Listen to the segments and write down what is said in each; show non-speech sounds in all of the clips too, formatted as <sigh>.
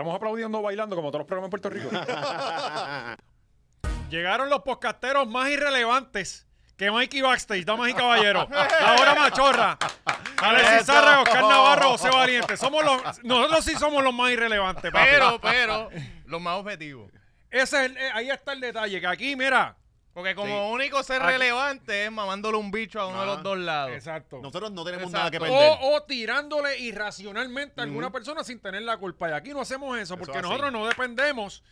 estamos aplaudiendo bailando como todos los programas en Puerto Rico. <laughs> Llegaron los podcasteros más irrelevantes que Mikey Backstage, damas y caballero. ahora machorra. Alexis Sarra, Oscar Navarro, José Valiente. Somos los, nosotros sí somos los más irrelevantes. Pero, pero, los más objetivos. Ese es el, eh, ahí está el detalle, que aquí, mira, porque como único ser relevante es mamándole un bicho a uno de los dos lados. Exacto. Nosotros no tenemos nada que perder. O, tirándole irracionalmente a alguna persona sin tener la culpa. Y aquí no hacemos eso, porque nosotros no dependemos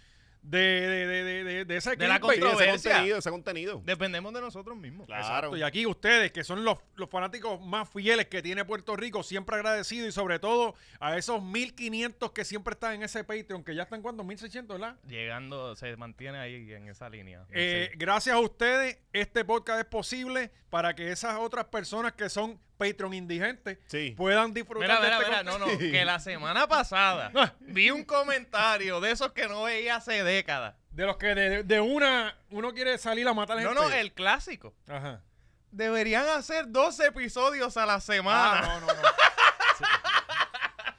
de, de, de, de, de ese, contenido, ese contenido. Dependemos de nosotros mismos. Claro. Y aquí ustedes, que son los, los fanáticos más fieles que tiene Puerto Rico, siempre agradecido y sobre todo a esos 1500 que siempre están en ese Patreon, que ya están cuando 1600, ¿verdad? Llegando, se mantiene ahí en esa línea. Eh, gracias a ustedes, este podcast es posible para que esas otras personas que son Patreon indigente, puedan disfrutar de este no, no, que la semana pasada <laughs> ah. vi un comentario de esos que no veía hace décadas. De los que de, una uno quiere salir a matar a gente. No, no, el clásico. Ajá. Deberían hacer dos episodios a la semana. Ah, no, no, no.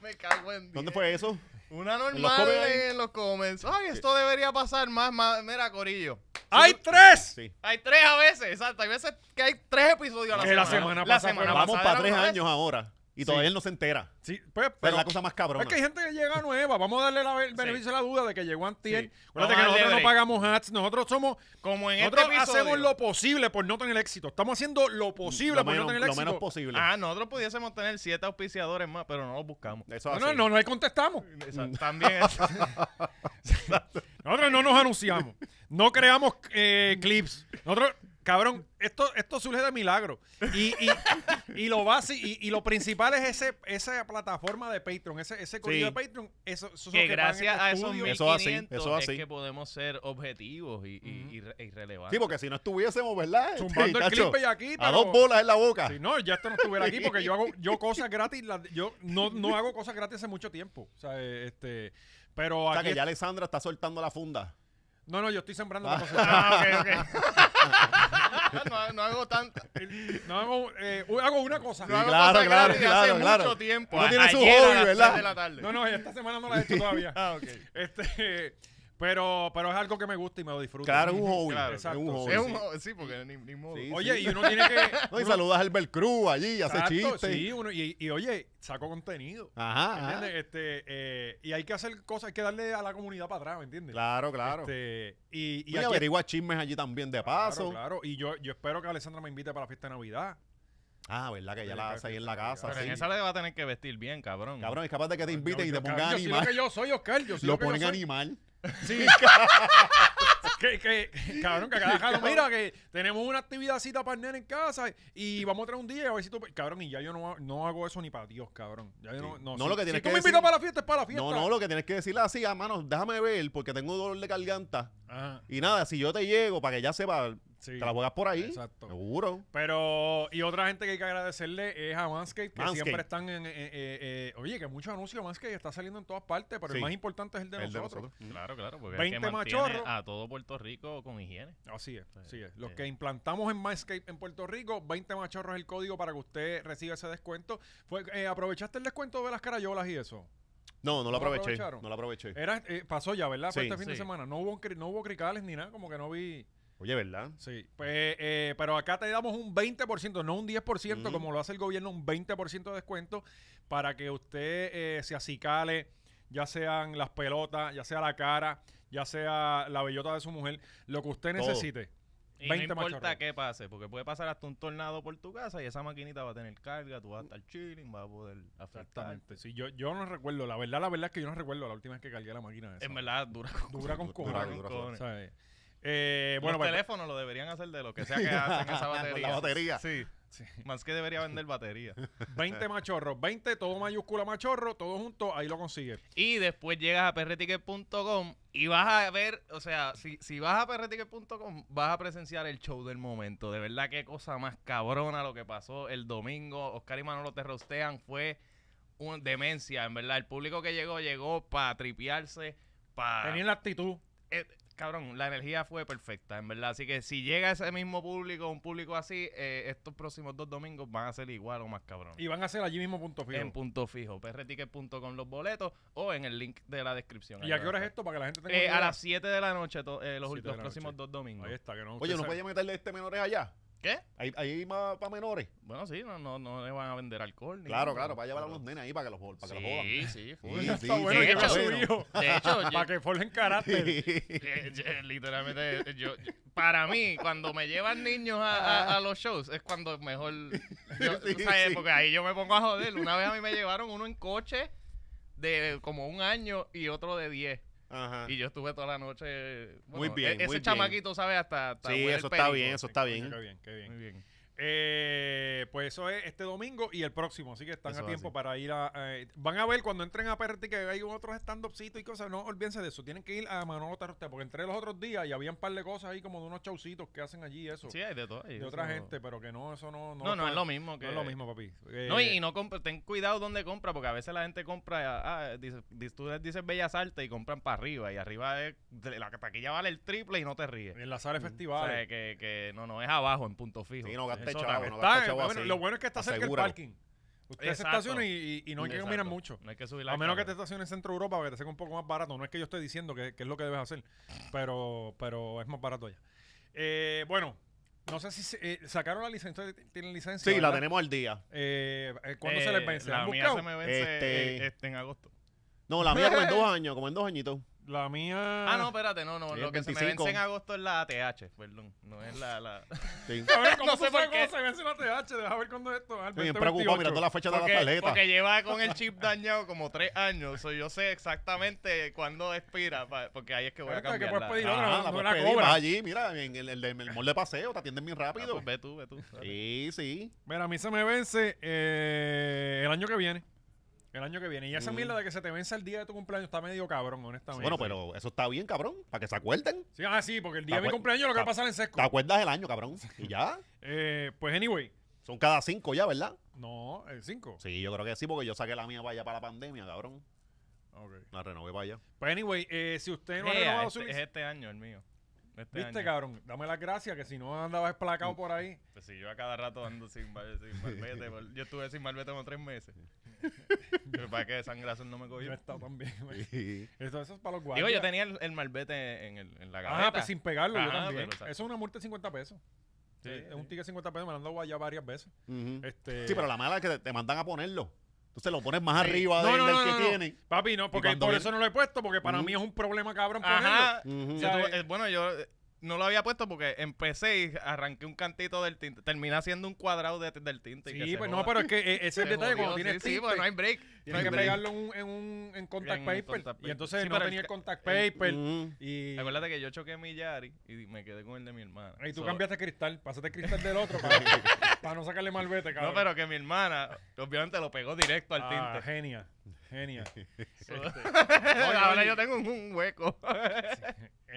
<laughs> Me cago en dios ¿Dónde fue eso? Una normal en los comments. Ay, esto debería pasar más, más. Mira, Corillo. ¡Hay tres! Hay tres a veces, exacto. Hay veces que hay tres episodios a la semana. La semana pasada. Vamos para tres años ahora. Y todavía él no se entera. Sí, pues, pero, la cosa más cabrona. Es que hay gente que llega nueva. Vamos a darle el beneficio A la duda de que llegó Antier. que nosotros no pagamos ads. Nosotros somos. Como en este nosotros hacemos lo posible por no tener éxito. Estamos haciendo lo posible por no tener éxito. Lo menos posible. Ah, nosotros pudiésemos tener siete auspiciadores más, pero no los buscamos. no, no, no, contestamos. También. <laughs> nosotros no nos anunciamos. No creamos eh, clips. Nosotros Cabrón, esto, esto surge de milagro. Y, y, y lo y, y, lo principal es ese, esa plataforma de Patreon, ese, ese de Patreon. Eso, eso que, gracias a esos 1500 eso así, es que podemos ser objetivos y, y, relevantes. Sí, porque si no estuviésemos, ¿verdad? Zumbando este, el clip y aquí. a dos bolas en la boca. Si no, ya esto no estuviera aquí porque yo hago <laughs> yo cosas gratis. yo no, no hago cosas gratis hace mucho tiempo. O sea, este, pero que ya Alexandra está soltando la funda. No, no, yo estoy sembrando ah. Ah, okay, <laughs> <laughs> no, hago tanta. No hago, eh, hago una cosa. No hago claro, claro, claro, hace mucho tiempo. No tiene su hobby, ¿verdad? No, no, esta semana no la he hecho todavía. <laughs> ah, ok. Este, pero, pero es algo que me gusta y me lo disfruto. Claro, un <laughs> hobby. Claro, un sí, porque ni, ni modo. oye, y uno tiene que. <laughs> no y saludas a Albert Cruz allí, y hace chistes. Sí, uno, y, y, oye, saco contenido. Ajá. ¿Entiendes? Este, eh, y hay que hacer cosas, hay que darle a la comunidad para atrás, ¿me entiendes? Claro, claro. Este, y, y, y aquí, averigua chismes allí también de paso. Claro, claro. Y yo, yo espero que Alessandra me invite para la fiesta de Navidad. Ah, ¿verdad? Que ya la hace ahí en la casa. Pero en esa le va a tener que vestir bien, cabrón. Cabrón, es capaz de que te inviten y te pongan animal. Yo lo que yo soy, Yo lo ponen animal. Sí, <laughs> que, cabrón, que cada mira, que tenemos una actividad para el en casa y vamos a traer un día a ver si tú. Cabrón, y ya yo no, no hago eso ni para Dios, cabrón. Ya no, si, lo que tienes tú que me invitas para la fiesta, es para la fiesta. No, no, lo que tienes que decirle así, hermano ah, déjame ver, porque tengo dolor de garganta. Y nada, si yo te llego, para que ya sepa, te la juegas por ahí. Seguro. Pero, y otra gente que hay que agradecerle es a Manscaped, que siempre están en. Eh, eh, eh, oye, que muchos anuncios, Manscaped está saliendo en todas partes, pero el más importante es el de, nosotros. Mm. Claro, claro. Porque 20 que machorros. A todo Puerto Rico con higiene. Así es. así es. Los que implantamos en Manscaped en Puerto Rico, 20 machorros es el código para que usted reciba ese descuento. Fue, ¿Aprovechaste el descuento de las carayolas y eso? No, no lo aproveché. No lo aproveché. pasó ya, ¿verdad? este fin de semana. No hubo, no hubo cricales ni nada, como que no vi. Oye, ¿verdad? Sí. Pues, eh, pero acá te damos un 20%, no un 10%, como lo hace el gobierno, un 20% de descuento para que usted eh, se acicale, ya sean las pelotas, ya sea la cara, ya sea la bellota de su mujer, lo que usted necesite. Y 20 no importa qué pase, porque puede pasar hasta un tornado por tu casa y esa maquinita va a tener carga, tú vas a estar chilling, vas a poder afectar. Exactamente. Sí, yo, yo no recuerdo, la verdad, la verdad es que yo no recuerdo la última vez que cargué la máquina esa. En verdad, dura con Dura con cojones. Eh, bueno, el pues, teléfono lo deberían hacer de lo que sea <laughs> que hacen esa batería. La batería. Sí. Más que debería vender batería. 20 <laughs> machorros, 20, todo mayúscula machorro, todo junto, ahí lo consigues. Y después llegas a perreticket.com y vas a ver, o sea, si, vas a perreticket.com, vas a presenciar el show del momento. De verdad, qué cosa más cabrona lo que pasó el domingo. Oscar y Manolo te rostean, fue demencia, en verdad. El público que llegó, llegó para tripearse, para... Tenían la actitud. Eh, cabrón, la energía fue perfecta, en verdad. Así que si llega ese mismo público, un público así, eh, estos próximos dos domingos van a ser igual o más cabrón. Y van a ser allí mismo punto fijo. En punto fijo, prticket.com los boletos o en el link de la descripción. ¿Y a qué hora es esto para que la gente tenga eh, A las 7 de la noche, eh, los, próximos dos domingos. oye no. Oye, meterle este menores allá? ¿Qué? ¿Ahí ahí para menores. Bueno, sí, no, no, no le van a vender alcohol. Ni claro, claro, para llevar a los nenes ahí para que los, para que los jodan. Sí, sí, Sí, bueno, de, hecho, para que formen carácter. literalmente, yo, para mí, cuando me llevan niños a, a, los shows, es cuando mejor. <laughs> ¿sabes? Porque ahí yo me pongo a joder. Una vez a mí me llevaron uno en coche de como un año y otro de diez. Y yo estuve toda la noche. muy bien. E-, ese chamaquito, ¿sabes? Hasta, sí, eso está, bien, eso está bien, eso bien. Qué bien, qué bien. Eh, pues eso es este domingo y el próximo, así que están a tiempo para ir a... Eh, van a ver cuando entren a PRT que hay otros stand-upcitos y cosas, no olvídense de eso, tienen que ir a Manolo porque entré los otros días y había un par de cosas ahí como de unos chaucitos que hacen allí eso. Sí, hay de todo. de otra gente, pero que no, eso no... No, no, es lo mismo No es lo mismo, papi. Eh, no, y, no compren ten cuidado donde compra, porque a veces la gente compra, ah, dice, tú dices Bellas Artes y compran para arriba, y arriba es, la taquilla vale el triple y no te ríes. En las sala mm. festivales. que, no, no, es abajo, en punto fijo. no, lo bueno es que está cerca el parking. Usted se estaciona y, no hay que caminar mucho. A menos que te estaciones en Centro Europa para que te sea un poco más barato. No es que yo esté diciendo que, es lo que debes hacer, pero, pero es más barato allá. Eh, bueno, no sé si eh, sacaron la licencia. ¿Tienen licencia? Sí, la tenemos al día. Eh, eh, ¿Cuándo se les vence? La, mía se me vence este este, en agosto. No, la mía como en dos años, como en dos añitos. La mía. Ah, no, espérate, no, no. lo que se me vence en agosto es la ATH, perdón. No es la. la... <laughs> A ver, ¿cómo no sé por se vence la ATH? Deja ver cuándo es esto. Ah, Estoy bien preocupado mirando la fecha de la paleta. Porque lleva con el chip dañado como tres años. yo sé exactamente cuándo expira, porque ahí es que voy a cambiar. Que pedir ah, otra, ah, no, la allí, mira, en el, el, de paseo te atienden bien ah, pues rápido. ve tú, ve tú. Sí, sí. Mira, a mí se me vence eh, el año que viene. El año que viene. Y esa mierda de que se te vence el día de tu cumpleaños está medio cabrón, honestamente. Bueno, pero eso está bien, cabrón. Para que se acuerden. Sí, ah, sí, porque el día de mi cumpleaños lo que va a pasar en sesco. ¿Te acuerdas el año, cabrón? Y ya. <laughs> eh, pues, anyway. Son cada cinco ya, ¿verdad? No, el cinco. Sí, yo creo que sí, porque yo saqué la mía para para la pandemia, cabrón. La renové para allá. Pues, anyway, eh, si usted no ha renovado este su Es este año el mío. Este ¿Viste, cabrón? Dame las gracias, que si no andaba esplacado mm. por ahí. Pues si yo a cada rato ando sin, <laughs> sin yo estuve sin malvete como tres meses. <laughs> para que de sangrazo no me cogió. Yo he estado también. bien <laughs> Eso, es para los guayas Digo, yo tenía el, el malvete en, el, en la ah, gaveta. Ah, pues sin pegarlo yo también. eso es una multa de 50 pesos. Eh, sí, es un ticket de 50 pesos, me lo han dado allá varias veces. Este sí, pero la mala es que te, mandan a ponerlo. Entonces lo pones más arriba no, de, no, del no, que tiene. Papi, no, porque por eso no lo he puesto, porque para mí es un problema cabrón eh, bueno, yo no lo había puesto porque empecé y arranqué un cantito del tinte. Terminé haciendo un cuadrado de, del tinte. Sí, pues no, pero es que eh, ese <laughs> detalle. Cuando tienes sí, tinte, pues no hay break. Tienes que pegarlo en, un, en, un, contact, paper, Y entonces no tenía el contact paper. Mm. y... Acuérdate que yo choqué mi Yari y me quedé con el de mi hermana. Y tú cambiaste cristal. pásate cristal del otro para, <laughs> no sacarle mal vete, cabrón. No, pero que mi hermana, obviamente lo pegó directo al ah, tinte. Genia. Genia. <laughs> Este, ahora yo tengo un hueco.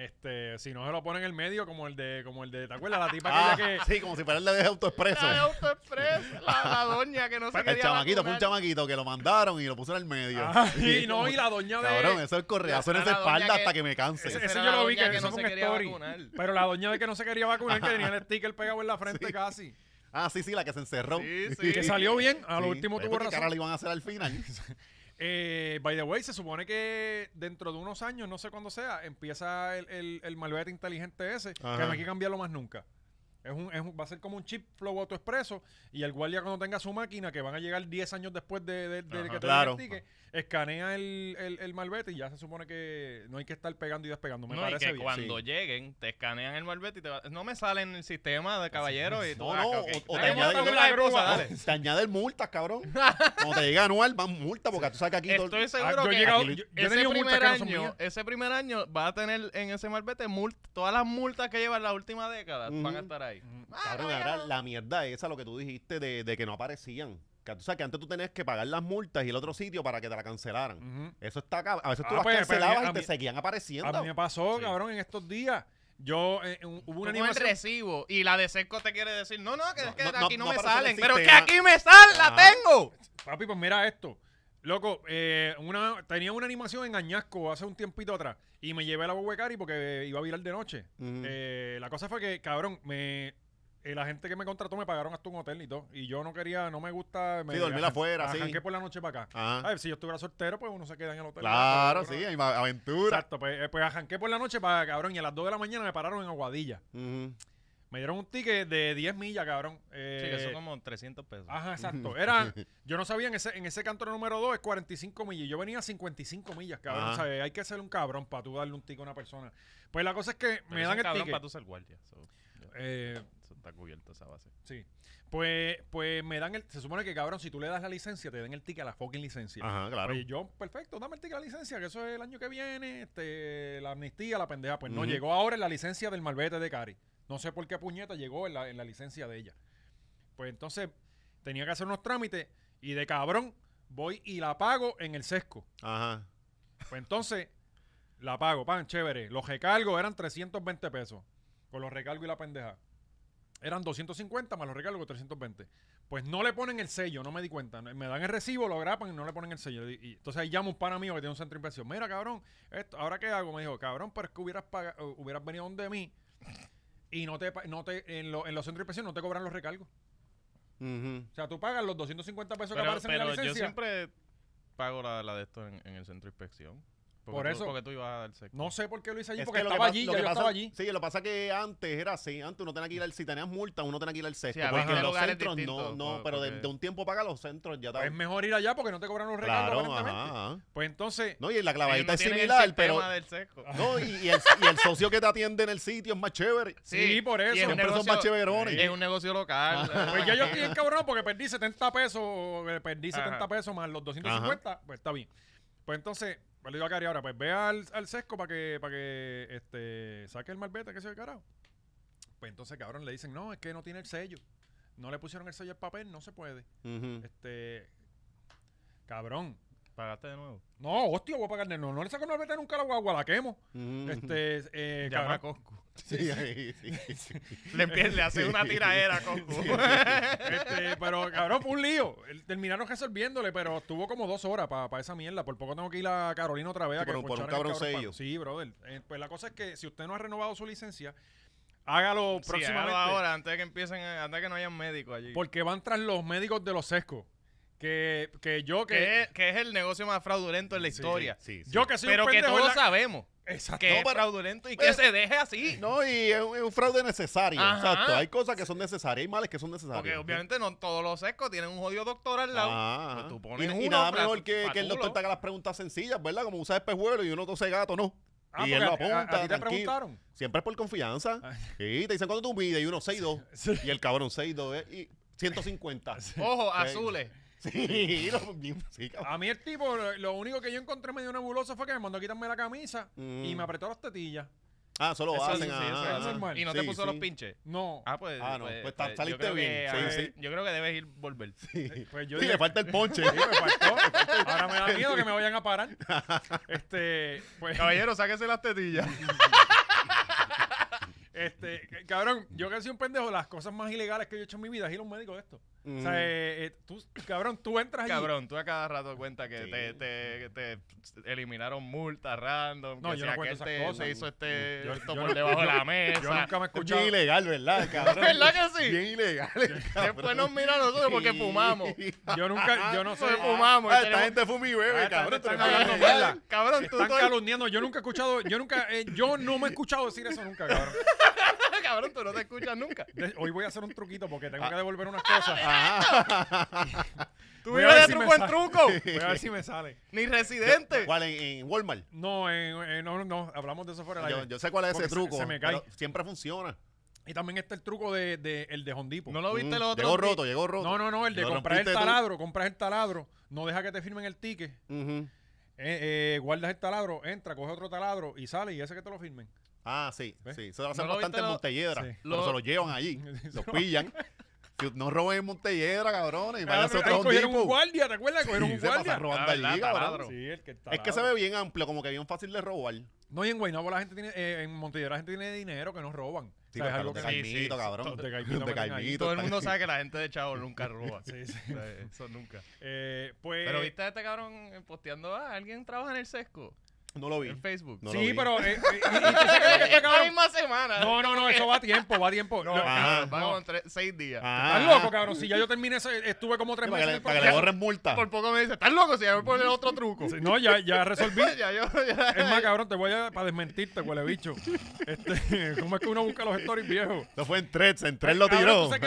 Este, si no se lo pone en el medio, como el de, como el de, ¿te acuerdas? La tipa ah, que. Sí, como si fuera el de autoexpreso. La de autoexpreso, la, la, doña que no se El chamaquito, fue un chamaquito que lo mandaron y lo puso en el medio. Ah, <laughs> y, no, y la doña de. Cabrón, eso es correazo en esa espalda hasta que me canse. Ese, yo lo vi que, no se story. Vacunar. Pero la doña de que no se quería vacunar, que tenía el <laughs> sticker pegado en la frente casi. Ah, sí, sí, la que se encerró. Y Que salió bien, a lo último tuvo razón. ahora le iban a hacer al final. <laughs> Eh, by the way, se supone que dentro de unos años, no sé cuándo sea, empieza el, el, el malvete inteligente ese, que no hay que cambiarlo más nunca. Es un, es un, va a ser como un chip flow autoexpreso y el guardia cuando tenga su máquina, que van a llegar 10 años después de, que te investigue escanea el, el, el, malvete y ya se supone que no hay que estar pegando y despegando. Me no, parece que cuando lleguen, te escanean el malvete y te no me sale en el sistema de caballero y todo. No, ah, no, o, o, te, añade, te añaden multas, cabrón. <laughs> cuando te llega anual, van multas porque tú sabes que aquí... Estoy seguro ah, yo he llegado, aquí, yo, ese, primer año, ese primer año va a tener en ese malvete mult, todas las multas que lleva en la última década. Van a estar ahí. Ah, cabrón, ahora la mierda esa, lo que tú dijiste de, que no aparecían. Que, que antes tú tenías que pagar las multas y el otro sitio para que te la cancelaran. Eso está acá. A veces tú ah, las pues, cancelabas y te seguían apareciendo. A mí me pasó, cabrón, en estos días. Yo, eh, eh, un- hubo una recibo y la de Seco te quiere decir, no, no, que es que aquí no, me salen, pero es que aquí me salen, la tengo. Papi, pues mira esto. Loco, eh, una, tenía una animación en Añasco hace un tiempito atrás y me llevé a la y porque iba a virar de noche. Eh, la cosa fue que, cabrón, me eh, la gente que me contrató me pagaron hasta un hotel y todo. Y yo no quería, no me gusta. Me sí, dormir afuera, sí. por la noche para acá. Ajá. si yo estuviera soltero, pues uno se queda en el hotel. Claro, sí, aventura. Exacto, pues, pues por la noche para, cabrón, y a las 2 de la mañana me pararon en Aguadilla. Me dieron un ticket de 10 millas, cabrón. sí, que son eh, como 300 pesos. Ajá, <laughs> exacto. Era, yo no sabía, en ese, en ese canto número 2 es 45 millas. Yo venía a 55 millas, cabrón. O sea, hay que ser un cabrón para tú darle un ticket a una persona. Pues la cosa es que me dan el cabrón para tú ser guardia. Eh, está cubierta esa base. Sí. Pues, pues me dan el... Se supone que, cabrón, si tú le das la licencia, te den el ticket a la fucking licencia. Ajá, claro. Y pues yo, perfecto, dame el ticket a la licencia, que eso es el año que viene, este, la amnistía, la pendeja. Pues no, llegó ahora la licencia del malvete de Cari. No sé por qué puñeta llegó en la, licencia de ella. Pues entonces tenía que hacer unos trámites y de cabrón voy y la pago en el sesco. Ajá. Pues entonces la pago, pan, chévere. Los recargos eran 320 pesos con los recargos y la pendeja. Eran 250 más los recargos 320. Pues no le ponen el sello, no me di cuenta. Me dan el recibo, lo grapan y no le ponen el sello. Y, entonces ahí llamo un pana mío que tiene un centro de inversión. Mira, cabrón, esto, ¿ahora qué hago? Me dijo, cabrón, pero es que hubieras, pagado, hubieras venido donde mí y no te, en, en los centros de inspección no te cobran los recargos. O sea, tú pagas los 250 pesos que aparecen en la licencia. Yo siempre pago la, de esto en, en el centro de inspección por eso. Porque tú ibas a dar sexo. No sé por qué lo hice allí, porque estaba allí, Lo yo allí. Sí, lo que pasa es que antes era así. Antes uno tenía que ir al, si tenías multa, uno tenía que ir al sexo porque los centros no, no, pues, pero de, un tiempo paga los centros ya Es pues mejor ir allá porque no te cobran los regalos claro, Pues entonces. No, y la eh, clavadita es similar, pero. No, y, el, socio que te atiende en el sitio es más chévere. Sí, por eso. Siempre Es un negocio local. Pues yo estoy encabronado porque perdí 70 pesos, eh, perdí 70 pesos más los 250, pues está bien. Pues entonces, le digo a Cari ahora, pues ve al, al sesco para que, para que este, saque el malvete, que se ve carajo. Pues entonces, cabrón, le dicen, no, es que no tiene el sello. No le pusieron el sello al papel, no se puede. Este. Cabrón, ¿Pagaste de nuevo? No, hostia, voy a pagar de nuevo. No le saco una vete nunca a la guagua, la quemo. Mm. Este, eh, Llama a <laughs> Sí, sí, Le, hace una tiraera a Coscu. este, pero, cabrón, fue un lío. Terminaron resolviéndole, pero estuvo como dos horas para esa mierda. Por poco tengo que ir a Carolina otra vez. a que por, por un cabrón sello. Sí, brother. Eh, pues la cosa es que si usted no ha renovado su licencia, Hágalo próximamente. Hágalo ahora, antes de que empiecen, antes de que no hayan médico allí. Porque van tras los médicos de los sescos. Que, que yo que, que, es, el negocio más fraudulento en la historia. Yo que soy Pero que todos sabemos. Exacto. Que es fraudulento y que pues, se deje así. No, y es un, fraude necesario. Exacto. Hay cosas que son necesarias, hay males que son necesarios. Porque obviamente no todos los secos tienen un jodido doctor al lado. Ah. Pues tú pones y, nada mejor que, que, el doctor te haga las preguntas sencillas, ¿verdad? Como usa espejuelo y uno tose gato, no. Ah, y él lo apunta. A, te preguntaron. Siempre es por confianza. Y ah. te dicen cuánto tú mides y uno 6'2. dos. Y el cabrón 6'2 dos. ¿eh? y 150. <laughs> Ojo, azules. <laughs> Sí, los A mí el tipo, lo, único que yo encontré medio nebuloso fue que me mandó a quitarme la camisa y mm. me apretó las tetillas. Ah, solo hacen. sí, Y no te puso los pinches. No. Ah, pues. Ah, no, pues, pues, pues saliste bien, sí, sí. Yo creo que debes ir volver. Sí. Pues, <laughs> le falta el ponche. me faltó. Ahora me da miedo que me vayan a parar. <laughs> Este, pues, Caballero, sáquese las tetillas. este, cabrón, yo que soy un pendejo, las cosas más ilegales que yo he hecho en mi vida es ir a un médico de esto. O sea, eh, eh, tú, cabrón, tú entras Cabrón, tú a cada rato cuentas que te, te, te, eliminaron multas random. No, que yo no te, Se hizo este yo, esto por debajo de la mesa. Yo nunca me he escuchado. Bien ilegal, ¿verdad, <laughs> cabrón? ¿Verdad que sí? Bien ilegal. <laughs> Después nos miran nosotros porque fumamos. yo nunca, yo no soy pues fumamos. Ah, esta gente fuma y bebe, ah, cabrón. Cabrón, tú están calumniando. Yo nunca he escuchado, yo nunca, eh, yo no me he escuchado decir eso nunca, cabrón no te escuchas nunca. hoy voy a hacer un truquito porque tengo ah. que devolver unas cosas. Ah, <laughs> tú a vives un de truco en truco. <laughs> Voy a ver si me sale. Ni residente. ¿Cuál? En, Walmart. No, en no, no, hablamos de eso fuera de la yo sé cuál es ese truco. se me cae. siempre funciona. Y también está el truco de, de- el de Hondipo. ¿No lo viste el mm, otro? Llegó roto, llegó roto. no, no, no, el de comprar el taladro, compras el taladro, no deja que te firmen el ticket, eh, eh, guardas el taladro, entra, coge otro taladro y sale y ese que te lo firmen. Ah, sí, sí. Se lo hacen bastante en Montelledra. Pero Lo- se lo llevan allí. <laughs> lo pillan. <laughs> Si no roben en Montelledra, cabrones. Y ah, vayan otro cogieron un guardia, ¿te acuerdas? Cogieron Sí, un se guardia. pasan robando el ah, allí, cabrón. Sí, el que está Es que se ve bien amplio, como que bien fácil de robar. No, y en Guaynabo la gente tiene, eh, en Montellera la gente tiene dinero que no roban. Sí, pues, de Sí, Caimito, cabrón. de Caimito de Caimito Todo el mundo sabe que la gente de Chavo nunca roba. Sí, sí. Eso nunca. eh, pues... Pero viste a este cabrón posteando, ah, alguien trabaja en el sesco. No lo vi. En Facebook. sí, pero. Eh, eh, <laughs> misma semana. No, no, no, eso va a tiempo, va a tiempo. No, no. Ah. seis días. Ah. Estás loco, cabrón. Si ya yo terminé, estuve como tres meses. Para, que le borren multa. Por poco me dice, estás loco si ya a poner otro truco. Sí, no, ya, ya resolví. <laughs> es más, cabrón, te voy a. Para desmentirte, huele bicho. Este, <laughs> ¿Cómo es que uno busca los stories viejos? Eso fue en tres, en tres lo tiró. Qué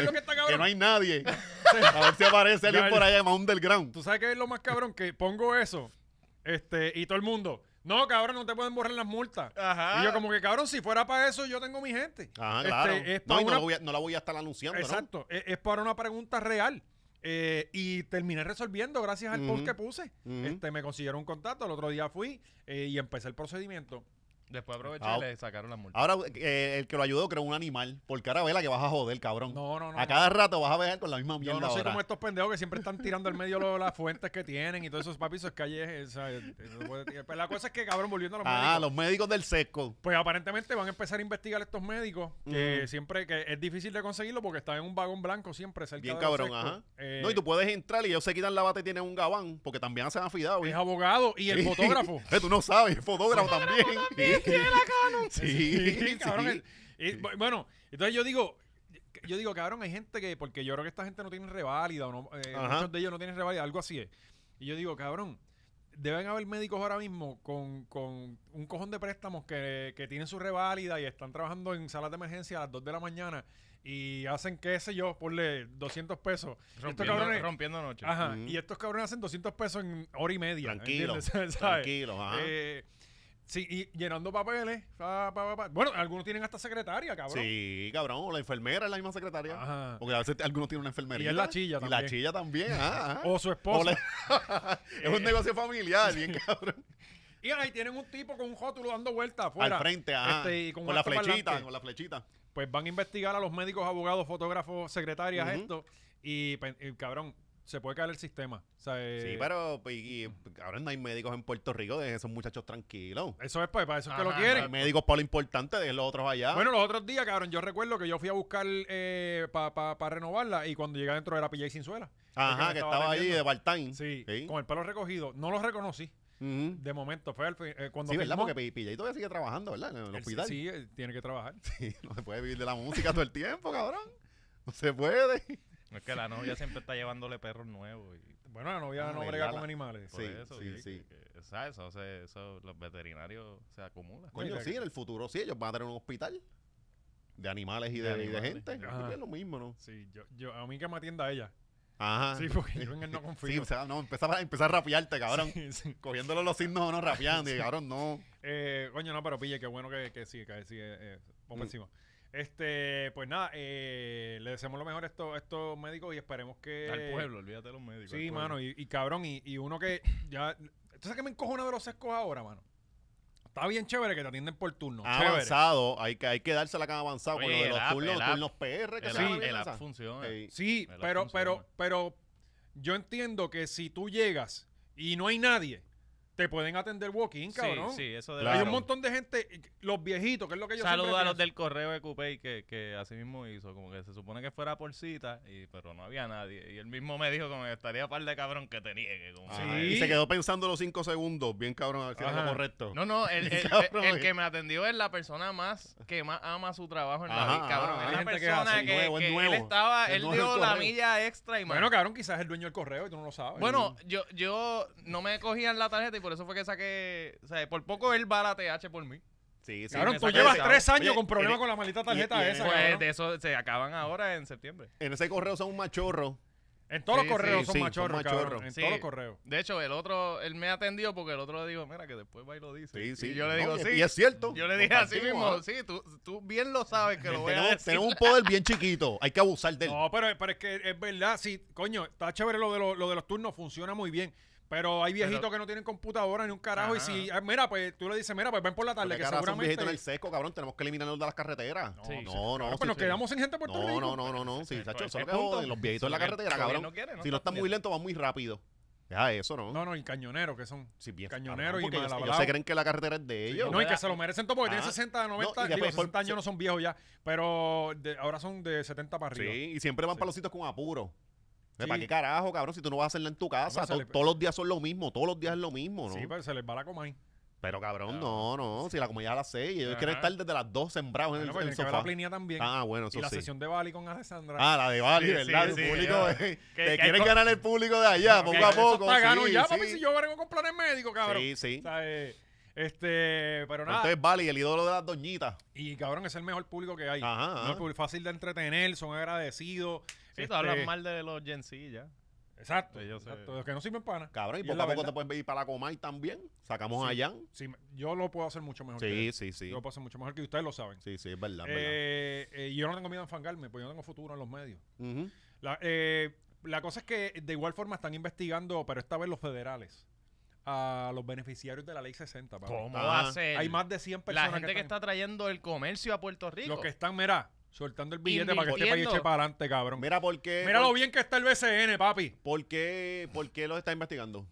que, no hay nadie. A ver si aparece alguien por allá más underground. ¿Tú sabes qué es lo más cabrón? Que pongo eso. Este, y todo el mundo. No, cabrón, no te pueden borrar las multas. Ajá. Y yo como que, cabrón, si fuera para eso, yo tengo mi gente. Ajá, este, claro. no, voy la voy a estar anunciando, Exacto. ¿no? E, es, para una pregunta real. Eh, y terminé resolviendo gracias al post que puse. este, me consiguieron un contacto, el otro día fui eh, y empecé el procedimiento. Después aprovechó y ah, le sacaron la multa. Ahora, eh, el que lo ayudó creó un animal. Porque ahora vela que vas a joder, cabrón. No, no, no, A cada rato vas a ver con la misma mierda. Yo no sé estos pendejos que siempre están tirando al medio las fuentes que tienen y todos esos papis, esos calles. Pero eh, eh, pues la cosa es que, cabrón, volviendo a los ah, médicos. Ah, los médicos del sesco. Pues aparentemente van a empezar a investigar estos médicos, que siempre que es difícil de conseguirlo porque están en un vagón blanco siempre cerca Bien cabrón, ajá. no, y tú puedes entrar y ellos se quitan la bata y tienen un gabán, porque también se hacen afidado. es abogado y el fotógrafo. <laughs> tú no sabes, fotógrafo también. Sí, sí cabrón. bueno, entonces yo digo, yo digo, cabrón, hay gente que, porque yo creo que esta gente no tiene reválida, o no, eh, muchos de ellos no tienen reválida, algo así es. Y yo digo, cabrón, deben haber médicos ahora mismo con, con un cojón de préstamos que, tienen su reválida y están trabajando en salas de emergencia a las 2 de la mañana y hacen, qué sé yo, ponle 200 pesos. Rompiendo, estos cabrones, rompiendo noche. y estos cabrones hacen 200 pesos en hora y media. Tranquilo, <laughs> tranquilo. Ajá. Eh, Sí, y llenando papeles. Bueno, algunos tienen hasta secretaria, cabrón. Sí, cabrón. O la enfermera es la misma secretaria. Ajá. Porque a veces algunos tienen una enfermería. Y es la chilla también. Y la chilla también, ah, ah. <laughs> O su esposa. <laughs> es un eh. negocio familiar, bien <laughs> cabrón. Y ahí tienen un tipo con un jótulo dando vueltas afuera. Al frente, ajá. Este, con, la flechita, con la flechita. Pues van a investigar a los médicos, abogados, fotógrafos, secretarias, esto. y, pues, cabrón, se puede caer el sistema. sí, eh, pero ahora no hay médicos en Puerto Rico, de esos muchachos tranquilos. Eso es, pues, para eso que lo quieren. Hay médicos para lo importante, de los otros allá. Bueno, los otros días, cabrón, yo recuerdo que yo fui a buscar eh, para renovarla y cuando llegué adentro era sin suela. Ajá, que estaba, ahí de part Sí, con el pelo recogido. No lo reconocí. De momento, fue eh, cuando. Sí, ¿verdad? Porque Pillay todavía sigue trabajando, ¿verdad? En el, hospital. Sí, eh, tiene que trabajar. <laughs> Sí, no se puede vivir de la música todo el tiempo, cabrón. No se puede es que la novia siempre está llevándole perros nuevos. Y... Bueno, la novia ah, no brega con animales. sí, eso, sí, sí. ¿sabes? Eso, los veterinarios se acumulan. Coño, sí, en el futuro sí, ellos van a tener un hospital de animales y de, gente. Es lo mismo, ¿no? Sí, yo, yo, a mí que me atienda ella. Ajá. Sí, porque yo en él no <laughs> confío. Sí, o sea, no, empezaba a, a rapearte, cabrón. Cogiéndole Cogiéndolo los signos no rapeando. Y <laughs> cabrón, no. Eh, coño, no, pero pille, qué bueno que, que sí, que sí, eh, eh mm. encima. Este, pues nada, eh, le deseamos lo mejor a estos, médicos y esperemos que. Al pueblo, olvídate de los médicos. Sí, mano, y, cabrón, y, uno que ya. ¿Tú sabes que me uno de los sescos ahora, mano? Está bien chévere que te atienden por turno. avanzado, hay que, hay que dársela que avanzado con los turnos, PR que el, se Sí, pero, pero, pero yo entiendo que si tú llegas y no hay nadie, te pueden atender walking, cabrón. Sí, sí, eso de Hay un montón de gente, los viejitos, que es lo que yo Saludos a los del correo de Coupé que, que así mismo hizo, como que se supone que fuera por cita, y, pero no había nadie. Y él mismo me dijo como que estaría par de cabrón que tenía, niegue. Y se quedó pensando los cinco segundos, bien cabrón, a correcto. No, no, <laughs> el, el, que me atendió es la persona más que más ama su trabajo en la vida, cabrón. es la persona que, que, él estaba, él dio la milla extra y más. Bueno, cabrón, quizás es el dueño del correo y tú no lo sabes. Bueno, yo, yo no me cogían la tarjeta y por eso fue que saqué. O sea, por poco él va a la TH por mí. Sí, sí. Claro, tú llevas tres años con problemas con la maldita tarjeta esa. Pues de eso se acaban ahora en septiembre. En ese correo son un machorro. En todos los correos son, machorros, En todos los correos. De hecho, el otro, él me atendió porque el otro le dijo, mira, que después va y lo dice. Sí, sí. Y yo le digo, sí. Y es cierto. Yo le dije así mismo, ¿ah? sí, tú, tú, bien lo sabes que lo voy a decir. un poder bien chiquito, hay que abusar de él. No, pero, es que es verdad, sí, coño, está chévere lo de, lo de los turnos, funciona muy bien. Pero hay viejitos que no tienen computadora ni un carajo. Y si, ah, mira, pues tú le dices, mira, pues ven por la tarde, que seguramente... son viejitos en el seco, cabrón. Tenemos que eliminarlos de las carreteras. No, no, no. Pues nos quedamos sin gente por Puerto No, Rico. no, no, no, no. Sí, chacho, Los viejitos en la carretera, cabrón. Si no están muy lentos, van muy rápido. Ya, eso, ¿no? No, no, y cañoneros que son. Sí, bien, cañoneros y porque ellos- Ellos se creen que la carretera es de ellos. No, y que se lo merecen todo porque tienen 60, 90, No, y 60 años no son viejos ya, pero ahora son de 70 para arriba. Sí, y siempre van para con apuro. ¿Para qué carajo, cabrón? Si tú no vas a hacerla en tu casa, todos los días son lo mismo, todos los días es lo mismo, ¿no? Sí, pero pues, se les va la comer. Pero cabrón, no, no. Si la comida a las 6, ellos estar desde las dos sembrados en el, pues, el sofá. también. Ah, bueno, eso Y la sesión de Bali con Alessandra. Ah, la de Bali, ¿verdad? público. te quieren ganar el público de allá, poco a poco. gano ya, papi, si yo vengo con planes médico, cabrón. Sí, sí. Eh, este, pero nada. Entonces, Bali, el ídolo de las doñitas. Y cabrón, es el mejor público que hay. Ajá. ajá. fácil de entretener, son agradecidos. Sí, te hablan este, mal de los Gen Z ya. Exacto, exacto. Los que no sirven nada. Cabrón, y, poco a poco te puedes pedir para la Comay también. Sacamos a Jan. Sí, yo lo puedo hacer mucho mejor. Sí, sí, sí. Yo lo puedo hacer mucho mejor que ustedes lo saben. Sí, sí, es verdad. verdad. Eh, eh, yo no tengo miedo a enfangarme, porque yo no tengo futuro en los medios. Eh, la, cosa es que de igual forma están investigando, pero esta vez los federales a los beneficiarios de la ley 60. ¿Cómo va a ser? Hay más de 100 personas. La gente que, que, está trayendo el comercio a Puerto Rico. Los que están, mira, Soltando el billete para que este país eche para adelante, cabrón. Mira por Mira lo bien que está el BCN, papi. ¿Por qué, lo los está investigando?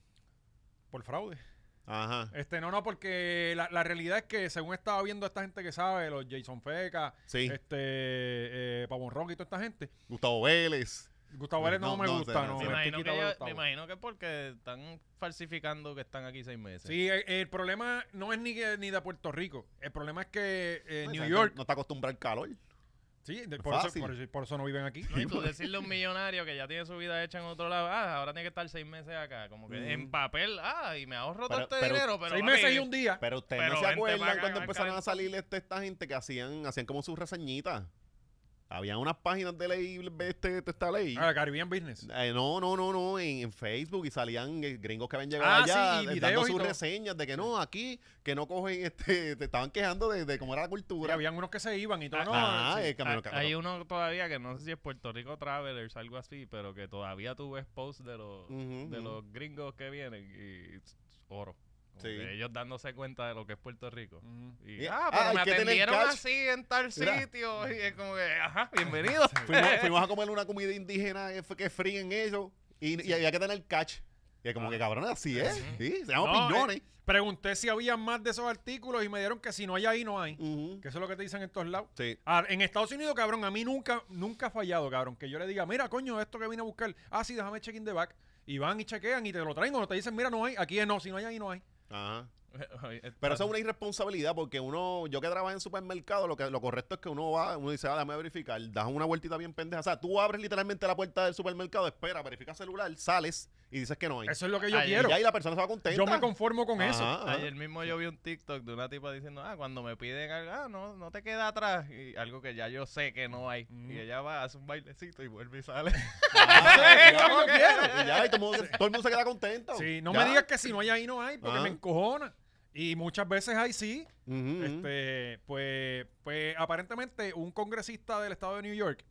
Por fraude. Ajá. Este, no, no, porque la, realidad es que según estaba viendo esta gente que sabe, los Jason Feca, sí. este, eh, Pavón Rock y toda esta gente. Gustavo Vélez. Gustavo Vélez no, me gusta, no. me, imagino que es porque están falsificando que están aquí seis meses. Sí, el, problema no es ni, ni de Puerto Rico. El problema es que eh, pues, New York... No está acostumbrado al calor. Sí, por, eso, por, no viven aquí. No, y tú <laughs> decirle a un millonario que ya tiene su vida hecha en otro lado, ah, ahora tiene que estar seis meses acá, como que en mm. papel, ah, y me ahorro todo este dinero. Pero, seis meses y un día. Pero ustedes no se acuerdan cuando empezaron a salir este, esta gente que hacían, hacían como sus reseñitas. Había unas páginas de ley, este, esta ley. Ah, Caribbean Business. Eh, no, no, no, no, en, Facebook y salían eh, gringos que habían llegado ah, allá sí, y eh, dando sus reseñas de que no, aquí, que no cogen, <laughs> este, te estaban quejando de, de cómo era la cultura. habían unos que se iban y todo. Ah, no, Hay uno todavía que no sé si es Puerto Rico Travelers, algo así, pero que todavía tú ves de los, de los gringos que vienen y oro. Ellos dándose cuenta de lo que es Puerto Rico. y, ah, ah me atendieron así en tal sitio. Y es como que, ajá, <laughs> bienvenido. <laughs> fuimos, a comer una comida indígena que fríen ellos Y, había que tener catch. Y es como que ah. cabrón, así es. Sí, se llaman eh, pregunté si había más de esos artículos y me dieron que si no hay ahí, no hay. Que eso es lo que te dicen en todos lados. Ah, en Estados Unidos, cabrón, a mí nunca, nunca ha fallado, cabrón. Que yo le diga, mira, coño, esto que vine a buscar. Ah, sí, déjame check in the back. Y van y chequean y te lo traen o te dicen, mira, no hay. Aquí es no, si no hay ahí, no hay. Ajá. <laughs> Eh, Pero eso es ah. una irresponsabilidad porque uno, yo que trabajo en supermercado, lo que lo correcto es que uno va, uno dice, ah, déjame verificar, das una vueltita bien pendeja. O sea, tú abres literalmente la puerta del supermercado, espera, verifica celular, sales, y dices que no hay. Eso es lo que yo quiero. Y ahí la persona se va contenta. Yo me conformo con eso. Ayer mismo yo vi un TikTok de una tipa diciendo, ah, cuando me piden algo, ah, no, no te queda atrás. Y algo que ya yo sé que no hay. Mm. Y ella va, hace un bailecito y vuelve y sale. Ah, <laughs> y ya, y todo, el mundo se queda contento. Sí, no me digas que si no hay ahí no hay, porque ah. me encojona. Y muchas veces ahí sí. este, pues, pues aparentemente un congresista del estado de New York,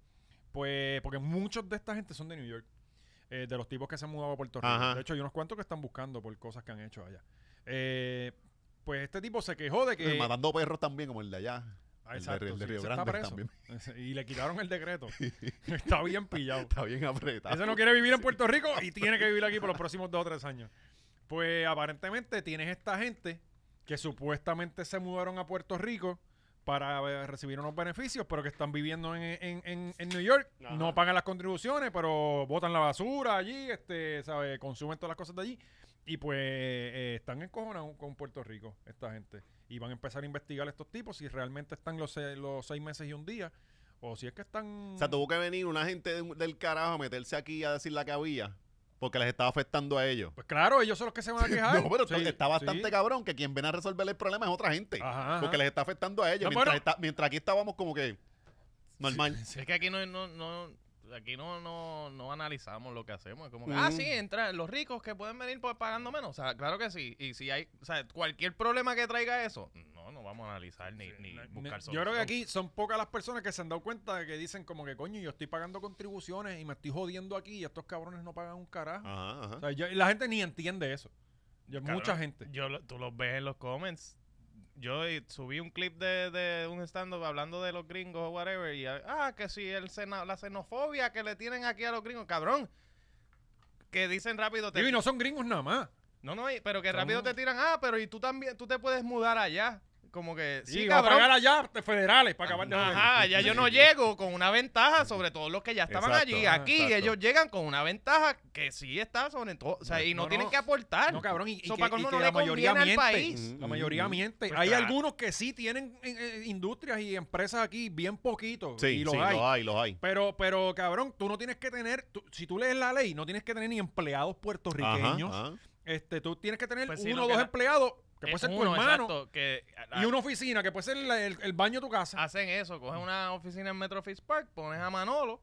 pues, porque muchos de esta gente son de New York. Eh, de los tipos que se han mudado a Puerto Rico. De hecho, hay unos cuantos que están buscando por cosas que han hecho allá. Eh, pues este tipo se quejó de que. Eh, matando perros también, como el de allá. exacto, Y le quitaron el decreto. <laughs> Está bien pillado. Está bien apretado. Ese no quiere vivir en Puerto Rico y tiene que vivir aquí por los próximos dos o tres años. Pues aparentemente tienes esta gente que supuestamente se mudaron a Puerto Rico para eh, recibir unos beneficios, pero que están viviendo en, en, en, en New York, no pagan las contribuciones, pero botan la basura allí, este, ¿sabe? consumen todas las cosas de allí. Y pues eh, están en encojonados con Puerto Rico, esta gente. Y van a empezar a investigar estos tipos si realmente están los, los seis meses y un día. O si es que están. O sea, tuvo que venir una gente del carajo a meterse aquí a decir la que había. Porque les estaba afectando a ellos. Pues claro, ellos son los que se van a <laughs> quejar. no, pero está bastante cabrón que quien viene a resolver el problema es otra gente. Porque les está afectando a ellos. mientras, aquí estábamos como que normal. es que aquí no, no, aquí no, analizamos lo que hacemos. como ah, mm. sí, entra, los ricos que pueden venir pues, pagando menos. O sea, claro que sí. Y si hay, o sea, cualquier problema que traiga eso, no, vamos a analizar ni, buscar Yo creo que aquí son pocas las personas que se han dado cuenta de que dicen como que, coño, yo estoy pagando contribuciones y me estoy jodiendo aquí y estos cabrones no pagan un carajo. la gente ni entiende eso. mucha gente. Yo, tú los ves en los comments. Yo eh, subí un clip de, un stand-up hablando de los gringos o whatever y, ah, ah que si el la xenofobia que le tienen aquí a los gringos, cabrón. Que dicen rápido... Te... Y no son gringos nada más. No, no, pero que rápido te tiran, ah, pero y tú también, tú te puedes mudar allá como que. Sí, cabrón. a federales para acabar de Ajá, ya yo no llego con una ventaja sobre todo los que ya estaban allí. Aquí ellos llegan con una ventaja que sí está sobre todo. O sea, y no, tienen que aportar. No, cabrón, y, y, que, la mayoría miente. País. La mayoría pues miente. Pues hay algunos que sí tienen eh, eh, industrias y empresas aquí bien poquito. Sí, y los, hay. los hay. Pero, pero, cabrón, tú no tienes que tener. si tú lees la ley, no tienes que tener ni empleados puertorriqueños. Este, tú tienes que tener pues uno o dos empleados, que eh, puede ser tu hermano, y una oficina, que puede ser el, baño de tu casa. hacen eso, coges una oficina en Metro Fish Park, pones a Manolo,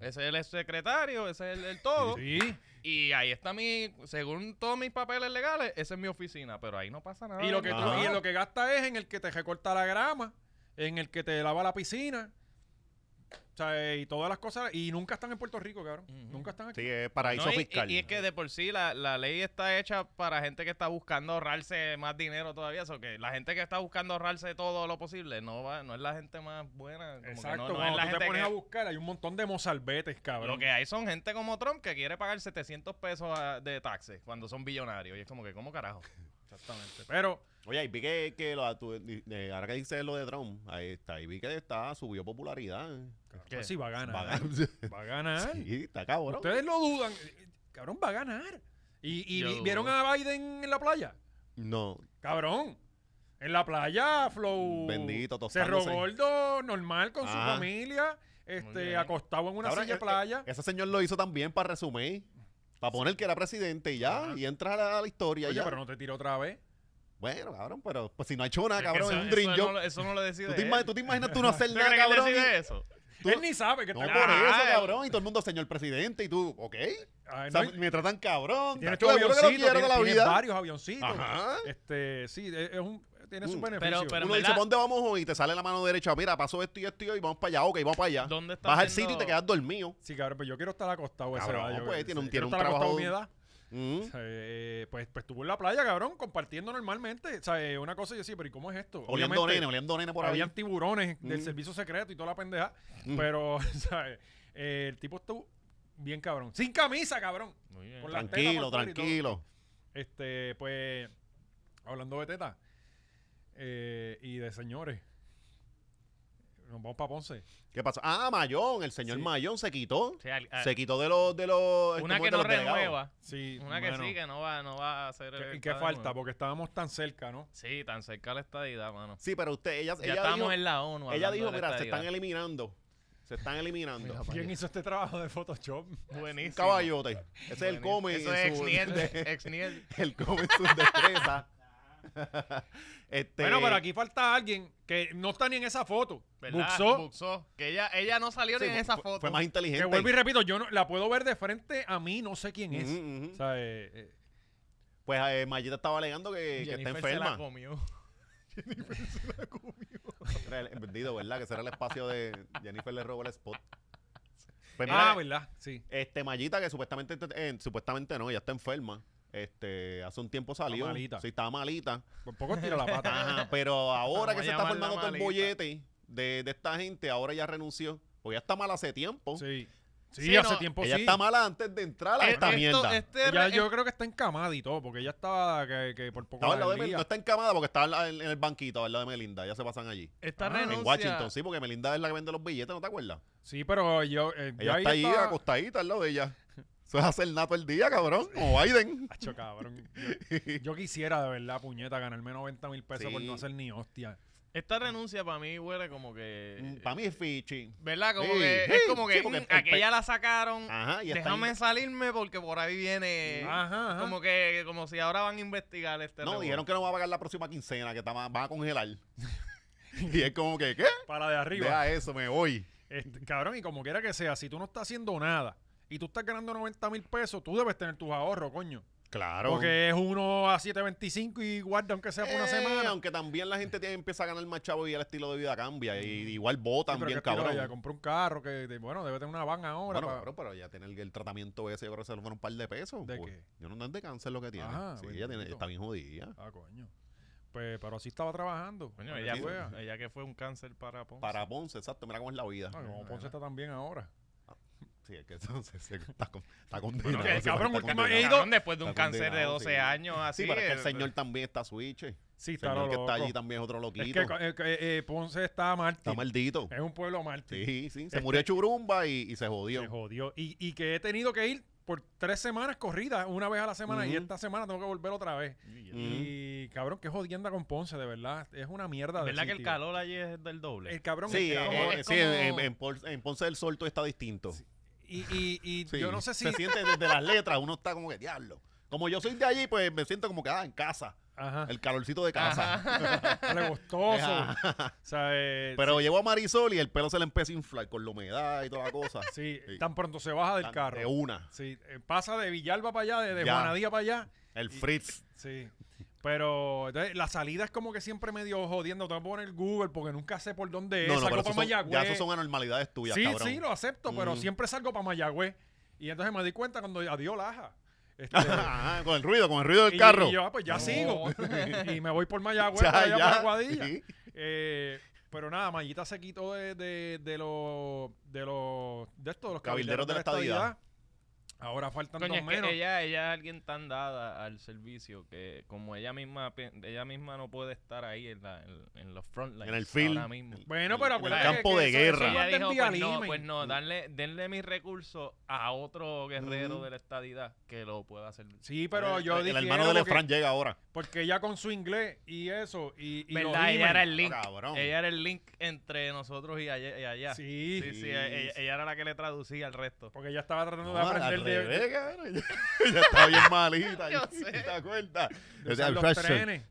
ese es el secretario, ese es el, todo, y ahí está mi, según todos mis papeles legales, esa es mi oficina, pero ahí no pasa nada. Y lo, que y lo que gasta es en el que te recorta la grama, en el que te lava la piscina, eh, y todas las cosas. Y nunca están en Puerto Rico, cabrón. Nunca están aquí. Sí, es paraíso fiscal. Y, es que de por sí la, ley está hecha para gente que está buscando ahorrarse más dinero todavía. que la gente que está buscando ahorrarse todo lo posible no va, no es la gente más buena. Exacto, que la gente te pones a buscar, hay un montón de mozalbetes, cabrón. Lo que hay son gente como Trump que quiere pagar 700 pesos de taxes cuando son billonarios. Y es como que, ¿cómo carajo? <laughs> Exactamente. Pero Oye, y vi que, lo, ahora que dice lo de Trump, ahí está, Y vi que está, subió popularidad. Que pues sí, va a ganar. <laughs> Va a ganar. Sí, está cabrón. Ustedes lo dudan. Cabrón, va a ganar. ¿Y, vieron a Biden en la playa? No, Cabrón. En la playa, Flow. Bendito, tostándose. Cerro Gordo, normal, con su familia. Este, acostado en una silla e, e, playa. Ese señor lo hizo también para resumir. Para poner que era presidente y ya. Y entrar a la historia. y Oye, ya. pero no te tiro otra vez. Bueno, cabrón, pero pues, si no ha hecho nada, cabrón, es, un dream eso No, eso no lo decide. ¿Tú te, ¿tú te imaginas tú no hacer <laughs> nada, cabrón? Él eso? Tú, él ni sabe que no, está por eso, cabrón. Y todo el mundo, señor presidente, y tú, ok. mientras o me tratan cabrón. Tiene varios avioncitos. Ajá. Este, sí, e, es un, tiene su mm. beneficio. Pero, pero Uno dice, ¿dónde vamos hoy? Y te sale la mano derecha, mira, paso esto y esto y vamos para allá, ok, vamos para allá. ¿Dónde estás Vas al sitio y te quedas dormido. Sí, cabrón, pero yo quiero estar acostado cabrón, ese No, pues, tiene, un, tiene un trabajo... Mm. Eh, pues, pues, estuvo en la playa, cabrón, compartiendo normalmente. Eh, una cosa y yo decía, pero ¿y cómo es esto? Oliendo nene, oliendo nene por ahí. Habían tiburones del mm. servicio secreto y toda la pendeja. Mm. Pero, <laughs> eh, el tipo estuvo bien cabrón. Sin camisa, cabrón. tranquilo, tranquilo. Este, pues, hablando de teta y de señores vamos para Ponce. ¿Qué pasó? Ah, Mayón, el señor Mayón se quitó. se quitó de los de los Una que no renueva. Sí, Una que sí, que no va, no va a ser. ¿Y qué falta? Porque estábamos tan cerca, ¿no? Sí, tan cerca la estadidad, mano. Sí, pero usted ella Ya estamos en la ONU. ella dijo, mira, se están eliminando. Se están eliminando. ¿Quién hizo este trabajo de Photoshop? Buenísimo. Caballote. Ese es el cómic. Eso es ex <laughs> el cómic su destreza. <laughs> Este, bueno, pero aquí falta alguien que no está ni en esa foto. ¿Verdad? Que ella, no salió ni en esa foto. Fue más inteligente. Que vuelvo y repito, yo no, la puedo ver de frente a mí, no sé quién es. Eh, eh. Pues eh, Mayita estaba alegando que, está enferma. Se la comió. <laughs> Jennifer se la comió. Vendido, ¿verdad? Que será el espacio de. Jennifer le robó el spot. Pues ah, ¿verdad? Sí. Este, Mayita, que supuestamente, supuestamente no, ya está enferma. Este, hace un tiempo salió. Sí, estaba malita. poco la pata. <laughs> pero ahora que se está formando todo el bollete de, de esta gente, ahora ya renunció. Pues ya está mal hace tiempo. Sí. Sí, hace tiempo ella sí. está mala antes de entrar a eh, esta mierda. Este yo eh- creo que está encamada y todo, porque ella estaba que, por poco. No, no está encamada porque está en, el banquito, al de Melinda. Ya se pasan allí. Está ah. En Washington, sí, porque Melinda es la que vende los billetes, ¿no te acuerdas? Sí, pero yo. Eh, está ahí acostadita al lado de ella. <laughs> Eso es hacer nato el día, cabrón. Como Biden. Hacho, cabrón. Yo, quisiera, de verdad, puñeta, ganarme 90 mil pesos por no hacer ni hostia. Esta renuncia para mí huele como que. Mm, para mí es fichi. ¿Verdad? Como que es como que mm, aquella la sacaron. Ajá, déjame salirme porque por ahí viene. Ajá, Como que como si ahora van a investigar este. No, dijeron que no va a pagar la próxima quincena, que van a congelar. <laughs> y es como que, ¿qué? Para de arriba. Vea eso, me voy. Este, cabrón, y como quiera que sea, si tú no estás haciendo nada y tú estás ganando 90 mil pesos, tú debes tener tus ahorros, coño. Claro. Porque es uno a 7.25 y guarda aunque sea por una eh, semana. Aunque también la gente empieza a ganar más chavo y el estilo de vida cambia. Y, mm. igual votan bien cabrón. Ya compró un carro que, bueno, debe tener una van ahora. Bueno, pero, pero ya tener el, tratamiento ese, yo creo que se lo fueron un par de pesos. ¿De pues, qué? Yo no entiendo de cáncer lo que tiene. Ajá, sí, ella tiene, está bien jodida. Ah, coño. Pues, pero así estaba trabajando. Coño, ella, ella que fue un cáncer para Ponce. Para Ponce, exacto. Mira cómo es la vida. Ah, como Ponce está también ahora que entonces está, condenado. el cabrón, después de un cáncer de 12 años. Así, el señor pues. también está switch. Eh. Sí, está que está allí también es otro loquito. que eh, eh, Ponce está mal Está maldito. Es un pueblo maldito. Sí, sí. Se este murió Churumba y, se jodió. Se jodió. Y, que he tenido que ir por tres semanas corridas, una vez a la semana, y esta semana tengo que volver otra vez. Y cabrón, qué jodienda con Ponce, de verdad. Es una mierda. ¿Verdad que el calor allí es del doble? El cabrón. Sí, En, Ponce del Solto está distinto. Y, yo no sé si. Se siente desde las letras, uno está como que diablo. Como yo soy de allí, pues me siento como que ah, en casa. Ajá. El calorcito de casa. <laughs> Pero a Marisol y el pelo se le empieza a inflar con la humedad y toda la cosa. <laughs> Sí, tan pronto se baja del carro. De una. Sí, eh, pasa de Villalba para allá, de, de para allá. El Fritz. sí. Pero entonces, la salida es como que siempre medio jodiendo. Te voy a poner Google porque nunca sé por dónde es. salgo para Mayagüez. Ya, eso son anormalidades tuyas, Sí, sí, lo acepto, pero siempre salgo para Mayagüez. Y entonces me di cuenta cuando adiós Laja. <laughs> Este, con el ruido, con el ruido del carro. Y yo, ah, pues ya sigo. <laughs> y me voy por Mayagüez, ya, Guadilla. Eh, pero nada, Mayita se quitó de, de, de los de los de estos, los cabilderos, de la estadía. Ahora faltan dos menos. ella, es alguien tan dada al servicio que como ella misma ella misma no puede estar ahí en, los frontlines en el field, Bueno, pero el campo de guerra. Ella dijo, pues no, pues no, darle, denle mis recursos a otro guerrero mm. de la estadidad que lo pueda hacer. Sí, pero yo dije El hermano de Lefran llega ahora. Porque ella con su inglés y eso y, ella era el link. Ella era el link entre nosotros y allá. Y allá. Sí. Sí, Ella, era la que le traducía al resto. Porque ella estaba tratando de aprender ella <laughs> ya está bien malita. <laughs> Yo <laughs> sé. ¿Te acuerdas? O sea, los trenes.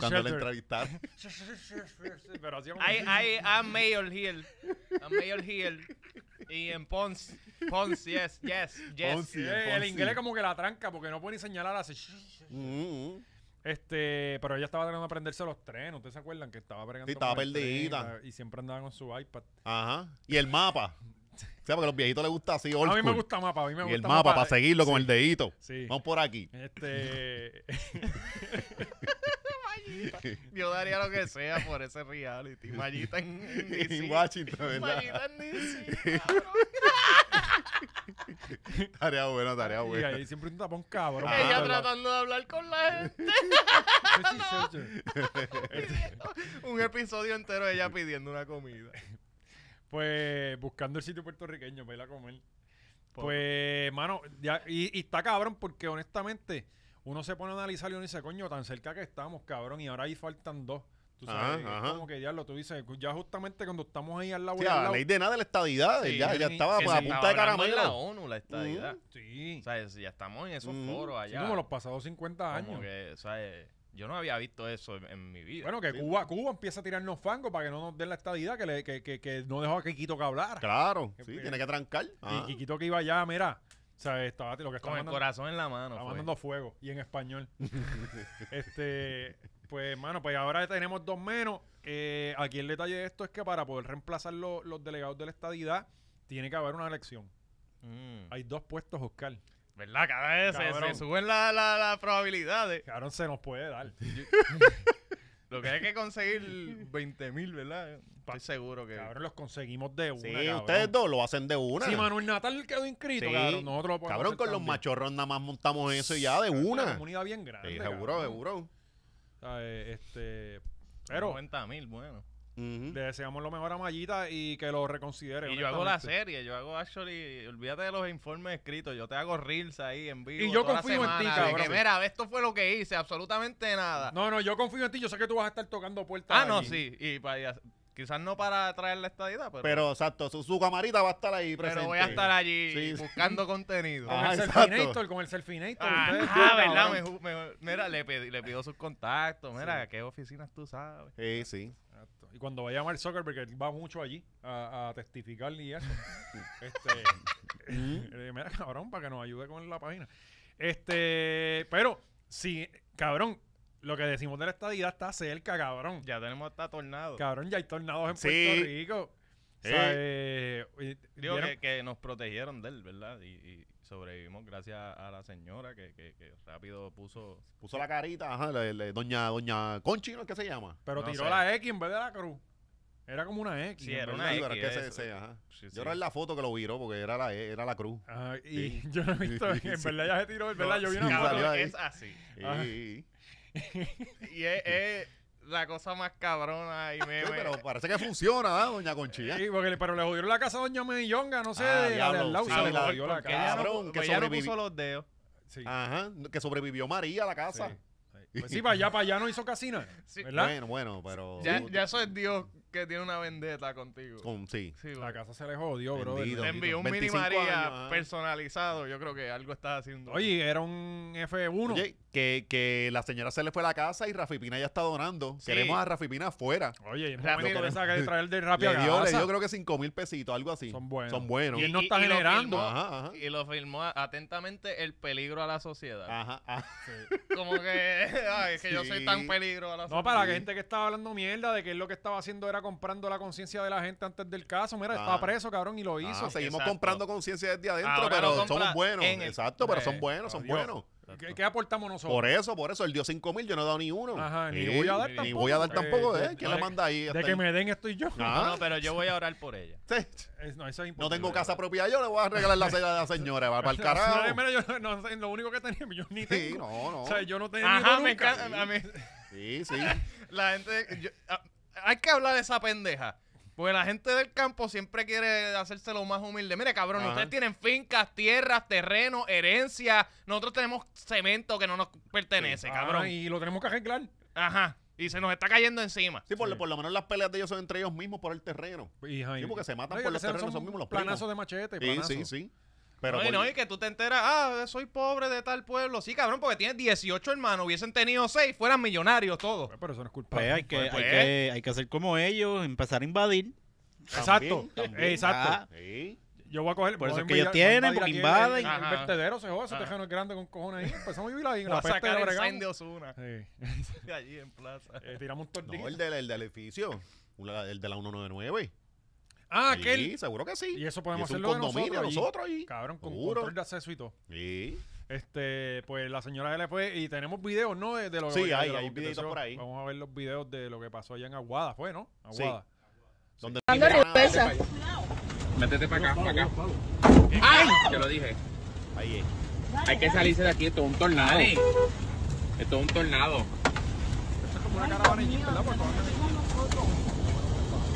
Cuando la entrevistaron. Pero I'm Mayor Hill. I'm Mayor Hill. Y en Ponce. Ponce, yes, yes, yes. Eh, el inglés como que la tranca porque no puede ni señalar así. Mm, mm. Este, pero ella estaba tratando de aprenderse los trenes, ¿ustedes se acuerdan? Que estaba bregando estaba perdida. y siempre andaba con su iPad. Ajá. Y el mapa. O sea, porque a los viejitos les gusta así. a mí me gusta mapa, a mí me gusta Y el mapa, para seguirlo con el dedito. Sí. Vamos por aquí. Este. <laughs> Yo daría lo que sea por ese reality. Mallita en, en <laughs> En Washington, ¿verdad? Mallita en DC. <laughs> tarea buena, tarea buena. Y ahí siempre un tapón cabrón. Ella ah, tratando de hablar con la gente. un episodio entero ella pidiendo una comida. Pues buscando el sitio puertorriqueño para ir a comer. Pues, mano, ya, y, está cabrón porque honestamente uno se pone a analizar y uno dice, coño, tan cerca que estamos, cabrón, y ahora ahí faltan dos. Tú sabes, como que diablo, tú dices, ya justamente cuando estamos ahí al lado. la ley de nada de la estadidad, ya, ya estaba la pues, a punta de caramelo. la ONU, la estadidad. sí. Mm. O sea, ya estamos en esos mm. foros allá. como los pasados 50 años. Como que, o sea, eh, yo no había visto eso en, mi vida. Bueno, que Cuba, Cuba empieza a tirarnos fango para que no nos den la estadidad que, que, no dejó a Quiquito que hablar. Claro, sí, tiene que trancar. Y ah. Quiquito que iba ya, mira, o sea, estaba, lo que Con el corazón en la mano. Estaba fuego y en español. <laughs> este, pues, hermano, pues ahora tenemos dos menos. Eh, aquí el detalle de esto es que para poder reemplazar los delegados de la estadidad, tiene que haber una elección. Mm. Hay dos puestos, Oscar. ¿Verdad? Cada vez se, suben las probabilidades. Cabrón, se nos puede dar. <laughs> Lo que hay que conseguir 20 mil, ¿verdad? Estoy seguro que. Cabrón, los conseguimos de una. Sí, ustedes dos lo hacen de una. Si Manuel Natal quedó inscrito, cabrón, nosotros Cabrón, con los machorros nada más montamos eso ya de una. una comunidad bien grande. seguro, seguro. Eh, este. Pero. 90 mil, bueno. Le deseamos lo mejor a Mallita y que lo reconsidere. Y yo hago la serie, yo hago actually, olvídate de los informes escritos, yo te hago reels ahí en vivo. Y yo confío en ti, Que, mira, esto fue lo que hice, absolutamente nada. No, no, yo confío en ti, yo sé que tú vas a estar tocando puertas. Ah, no, sí, y para Quizás no para traer la estadidad, pero. Pero exacto, su, camarita va a estar ahí presente. Pero voy a estar allí buscando <laughs> contenido. Con, el ah, el selfinator, con el selfie Ah, ah verdad, me, mira, le, pido, le pido sus contactos. Mira, qué oficinas tú sabes. Sí, sí. Y cuando vaya a Mark Zuckerberg, él va mucho allí a, testificar y eso. <laughs> este, mm. eh, mira, cabrón, para que nos ayude con la página. Este, pero, sí, cabrón, lo que decimos de la estadía está cerca, cabrón. Ya tenemos hasta tornados. Cabrón, ya hay tornados en Puerto Rico. Sí. Eh. Eh, Digo que, nos protegieron de él, ¿verdad? Y, y, sobrevivimos gracias a la señora que, que, rápido puso puso la carita ajá doña doña Conchi no es que se llama pero tiró la X en vez de la cruz era como una X. era una X. Era que se, ajá. Yo era la foto que lo viro porque era la, era la cruz. y <laughs> yo no he visto. En verdad ya se tiró, en verdad yo vi una foto. Es así. Y, <laughs> y es la cosa más cabrona y <laughs> meme. pero parece que funciona, ¿verdad, doña Conchilla? Sí, porque, pero le jodieron la casa a doña Millonga, no sé, a ah, diablo, Le la casa. Pues que ella no puso los dedos. Ajá, que sobrevivió María la casa. Pues sí. para allá, para allá no hizo casina. Sí. Bueno, bueno, pero. Ya, ya eso es Dios que tiene una vendetta contigo. sí. sí la casa se le jodió, bro. Te envió un mini María personalizado. Yo creo que algo estás haciendo. Oye, era un F1. Oye, que, que la señora se le fue a la casa y Rafi Pina ya está donando. Queremos a Rafi Pina afuera. Oye, Rafi de traer de creo que 5 mil pesitos, algo así. Son buenos. Son buenos. Y él no está generando. ajá, Y lo firmó atentamente el peligro a la sociedad. Ajá. Como que, <laughs> ay, es que yo soy tan peligro a la sociedad. No, para la gente que estaba hablando mierda de que él lo que estaba haciendo era comprando la conciencia de la gente antes del caso. Mira, está ah. preso, cabrón, y lo ah, hizo. seguimos comprando conciencia desde adentro, pero son somos buenos. Exacto, pero son pues, buenos, son buenos. ¿Qué, aportamos nosotros? Por eso, por eso, él dio 5 mil, yo no he dado ni uno. Ajá, ni voy a dar Ni tampoco. voy a dar tampoco, Eh, ¿eh? ¿Quién manda ahí? de que me den esto y yo. No, pero yo voy a orar por ella. sí. no, eso es No tengo casa propia, yo le voy a regalar la celda a la señora, va para el <laughs> carajo. yo no lo único que tenía, yo ni tengo. Sí, no, no. O sea, yo no tenía Ajá, me encanta. Sí, sí. <laughs> la gente. Ah, hay que hablar de esa pendeja. Porque la gente del campo siempre quiere hacerse lo más humilde. Mire, cabrón, ustedes tienen fincas, tierras, terreno, herencia. Nosotros tenemos cemento que no nos pertenece, cabrón. Ah, y lo tenemos que arreglar. Ajá. Y se nos está cayendo encima. Sí, por, lo menos las peleas de ellos son entre ellos mismos por el terreno. Y sí, porque se matan por los terrenos, son, mismos los planazos de machete. Sí, sí, sí. Pero no, y que tú te enteras, ah, soy pobre de tal pueblo. Sí, cabrón, porque tienes 18 hermanos, hubiesen tenido 6, fueran millonarios todos. Pero eso no es culpa. Pues, hay, que, hay, que, hacer como ellos, empezar a invadir. Exacto, eh, exacto. Ah. Yo voy a coger. Por eso que ellos tienen, porque invaden. El, vertedero se joda, ese tejano es grande con cojones ahí. Empezamos a vivir ahí. <laughs> La peste de Obregón. de Osuna. Sí. <laughs> de allí en plaza. Eh, tiramos un tornillo. el del, edificio. El de la 199. Ah, que sí, seguro que sí. Y eso podemos hacerlo nosotros, Cabrón, con seguro. de acceso y todo. Sí. Este, pues la señora le fue y tenemos videos, ¿no? De, lo Sí, hay, por ahí. Vamos a ver los videos de lo que pasó allá en Aguada, fue, ¿no? Aguada. Sí. ¿Dónde? Métete para acá, para acá. ¡Ay! Te lo dije. Ahí es. Hay que salirse de aquí, esto es un tornado. Esto es un tornado. Esto es como una caravana ¿verdad?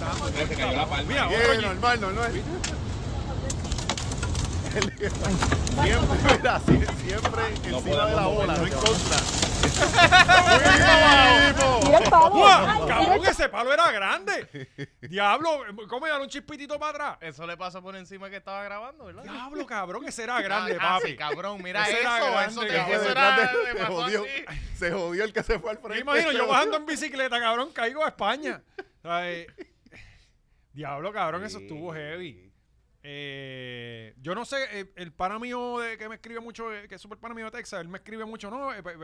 Mira, el normal, siempre, mira, siempre encima de la bola, no en contra. ¡Wow! ¡Cabrón, ese palo era grande! ¡Diablo! ¿Cómo era un chispitito para atrás? Eso le pasó por encima que estaba grabando, ¿verdad? ¡Diablo, cabrón! Ese era grande, ah, ah, papi. cabrón, mira eso. eso, se, jodió, se jodió el que se fue al frente. imagino yo bajando en bicicleta, cabrón, caigo a España. O sea, eh, Diablo, cabrón, eso estuvo heavy. Eh, yo no sé, eh, el, pana mío de, que me escribe mucho, eh, que es super pana mío de Texas, él me escribe mucho, no, eh, pues,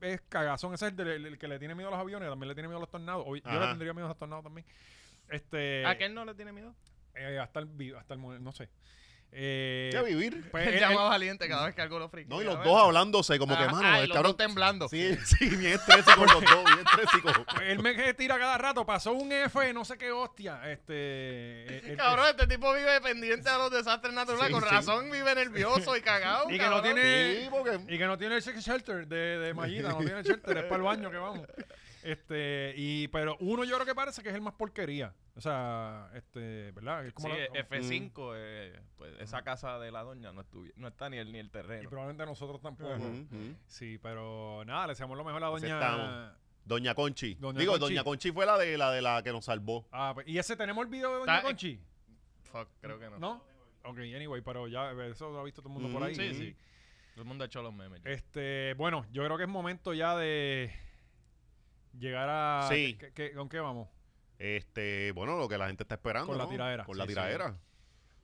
es, cagazón, ese es el, que le tiene miedo a los aviones, también le tiene miedo a los tornados. yo le tendría miedo a los tornados también. Este, ¿A qué él no le tiene miedo? hasta, el, hasta el no sé. Eh, ¿Qué vivir? <laughs> Pues él, él valiente cada vez que algo lo friquea. No, y los dos hablándose, como que, ah, mano, ah, el cabrón. temblando. Sí, sí, <laughs> bien estrésico con los dos, bien estrésico. Pues, él me <laughs> tira cada rato, pasó un F, no sé qué hostia. Este. cabrón, este tipo vive pendiente a los desastres naturales, con razón vive nervioso y cagado. y, que no tiene, y que no tiene el shelter de, de no tiene el shelter, es para el baño que vamos. Este, y, pero uno yo creo que parece que es el más porquería. O sea, este, ¿verdad? Es eh, eh, F5, mm. eh, pues esa casa de la doña no, no está ni el, ni el terreno. probablemente nosotros tampoco. Sí, pero nada, le deseamos lo mejor a la doña. Doña Conchi. Digo, Doña Conchi fue la de la de la que nos salvó. Ah, pues, ¿y ese tenemos el video de Doña Conchi? Fuck, creo que no. ¿No? Ok, anyway, pero ya eso lo ha visto todo el mundo por ahí. Sí, sí. Todo el mundo ha hecho los memes. Este, bueno, yo creo que es momento ya de Llegar a. Sí. con qué vamos? Este, bueno, lo que la gente está esperando. Con la tiradera. Con la tiradera.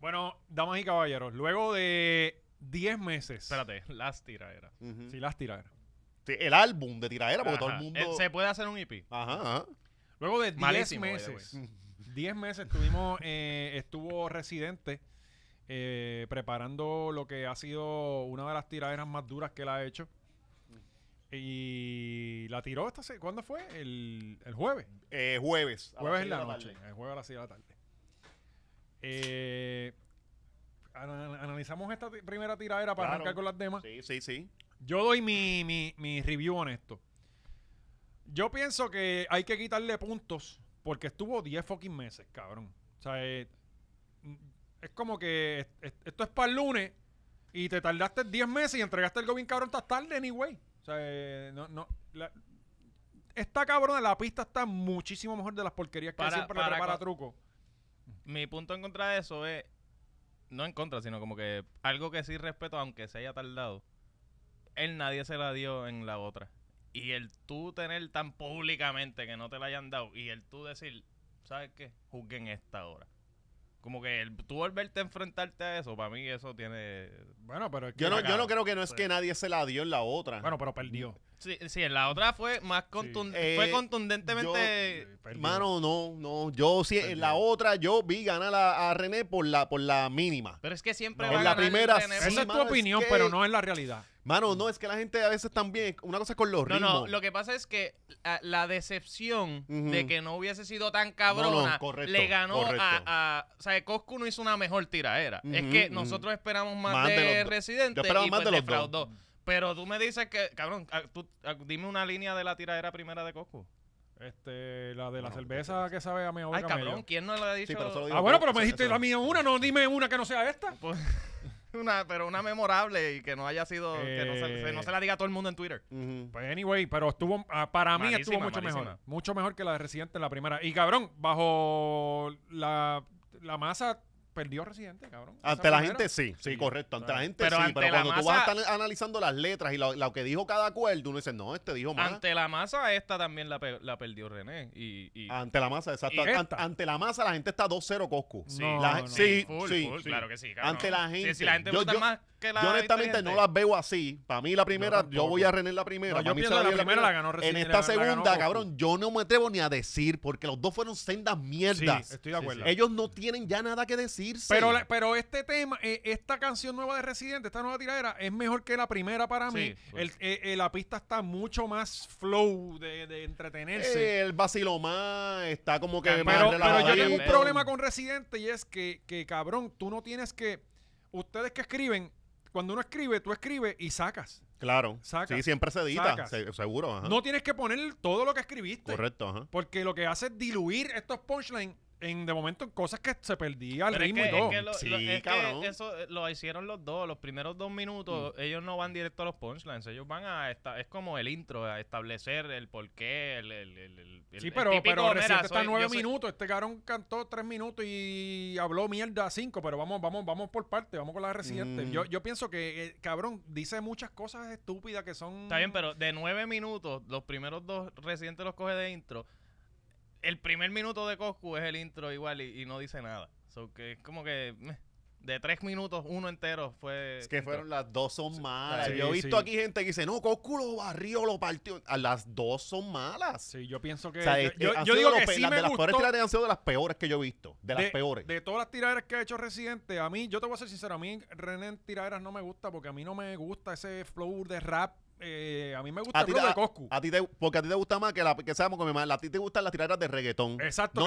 Bueno, damas y caballeros, luego de 10 meses. Espérate, las tiraderas. Sí, las tiraderas. el álbum de tiradera, porque todo el mundo. Eh, Se puede hacer un EP. Ajá. Luego de 10 meses. 10 meses estuvimos, <laughs> eh, estuvo Residente eh, preparando lo que ha sido una de las tiraderas más duras que él ha hecho. Y la tiró esta se- ¿Cuándo fue? El, jueves. Eh, jueves. Jueves en la, noche. El eh, jueves a las 6 de la tarde. Eh, analizamos esta primera tiradera para arrancar con las demás. Sí, sí, sí. Yo doy mi, mi, mi review honesto. Yo pienso que hay que quitarle puntos porque estuvo 10 fucking meses, cabrón. O sea, mm, es como que esto es para el lunes y te tardaste 10 meses y entregaste el bien cabrón hasta tarde, anyway. O sea, eh, no, no, la, esta cabrona, la pista está muchísimo mejor de las porquerías que para, siempre para le prepara truco. Mi punto en contra de eso es, no en contra, sino como que algo que sí respeto, aunque se haya tardado, él nadie se la dio en la otra. Y el tú tener tan públicamente que no te la hayan dado, y el tú decir, ¿sabes qué? Juzguen esta hora. Como que el, tú volverte a enfrentarte a eso, para mí eso tiene. Bueno, pero. yo, no, yo no creo que no es que pues nadie se la dio en la otra. Bueno, pero perdió. Sí, sí, la otra fue más contundente. Eh, fue contundentemente. mano, no, no. Yo sí, en la otra yo vi ganar a, a, René por la, por la mínima. Pero es que siempre va a la primera. Esa es tu opinión, pero no es la realidad. Mano, no, es que la gente a veces también. Una cosa con los ritmos. No, no, lo que pasa es que la decepción de que no hubiese sido tan cabrona le ganó a, O sea, Coscu no hizo una mejor tiradera es que nosotros esperamos más, de, Resident Residente. y pues, los pero tú me dices que, cabrón, ah, tú, ah, dime una línea de la tiradera primera de Coco. Este, la de la cerveza que sabe a mejor Ay, cabrón, ¿quién no le ha dicho? ah, bueno, pero me dijiste la mía una, no dime una que no sea esta. <laughs> Pues, una, pero una memorable y que no haya sido, que no se, no se, la diga a todo el mundo en Twitter. Pues anyway, pero estuvo, ah, para mí estuvo mucho mejor. Mucho mejor que la de Residente, la primera. Y cabrón, bajo la, la masa perdió Residente, cabrón. Ante la gente sí, sí, correcto. Ante la gente sí, pero cuando tú vas a estar analizando las letras y lo, que dijo cada acuerdo, uno dice, no, este dijo más. Ante la masa, esta también la, la perdió René. Y, ante la masa, exacto. Ante, la masa, la gente está 2-0 Coscu. Sí, Sí, sí, claro que sí. Cabrón. Ante la gente. la gente vota más yo honestamente no las veo así. Para mí la primera, yo, voy a rener la primera. yo pienso la, la, primera la ganó En esta segunda, cabrón, yo no me atrevo ni a decir porque los dos fueron sendas mierdas. estoy de acuerdo. Ellos no tienen ya nada que decirse. Pero, pero este tema, eh, esta canción nueva de Residente, esta nueva tiradera, es mejor que la primera para mí. Pues. Eh, eh, la pista está mucho más flow de, de entretenerse. el vacilo más está como que. Pero, más pero, pero yo tengo un problema con Residente y es que, que, cabrón, tú no tienes que. Ustedes que escriben, cuando uno escribe, tú escribes y sacas. Claro. Sacas, sí, siempre se edita, seguro. No tienes que poner todo lo que escribiste. Correcto, Porque lo que hace es diluir estos punchlines en de momento cosas que se perdía el ritmo y todo. sí, cabrón. eso lo hicieron los dos. Los primeros dos minutos, mm. ellos no van directo a los punchlines. Ellos van a. Esta, es como el intro, a establecer el porqué. El, el, el, sí, pero, pero nueve minutos. Este cabrón cantó tres minutos y habló mierda a cinco. Pero vamos, vamos, vamos por parte. Vamos con la reciente. Mm. Yo, yo pienso que, eh, cabrón, dice muchas cosas estúpidas que son. Está bien, pero de nueve minutos, los primeros dos recientes los coge de intro el primer minuto de Coscu es el intro igual y, no dice nada. que es como que de tres minutos, uno entero fue. Es que fueron las dos son malas. yo he visto aquí gente que dice, no, Coscu lo barrió, lo partió. las dos son malas. Sí, yo pienso que. yo, digo que las, de las peores tiraderas han sido de las peores que yo he visto. De las peores. De todas las tiraderas que ha hecho Residente, a mí, yo te voy a ser sincero, a mí René en tiraderas no me gusta porque a mí no me gusta ese flow de rap eh, a mí me gusta a ti, de Coscu. A, ti te, porque a ti te gusta más que, la, que sabemos con A ti te gustan las tiraderas de reggaetón. Exacto.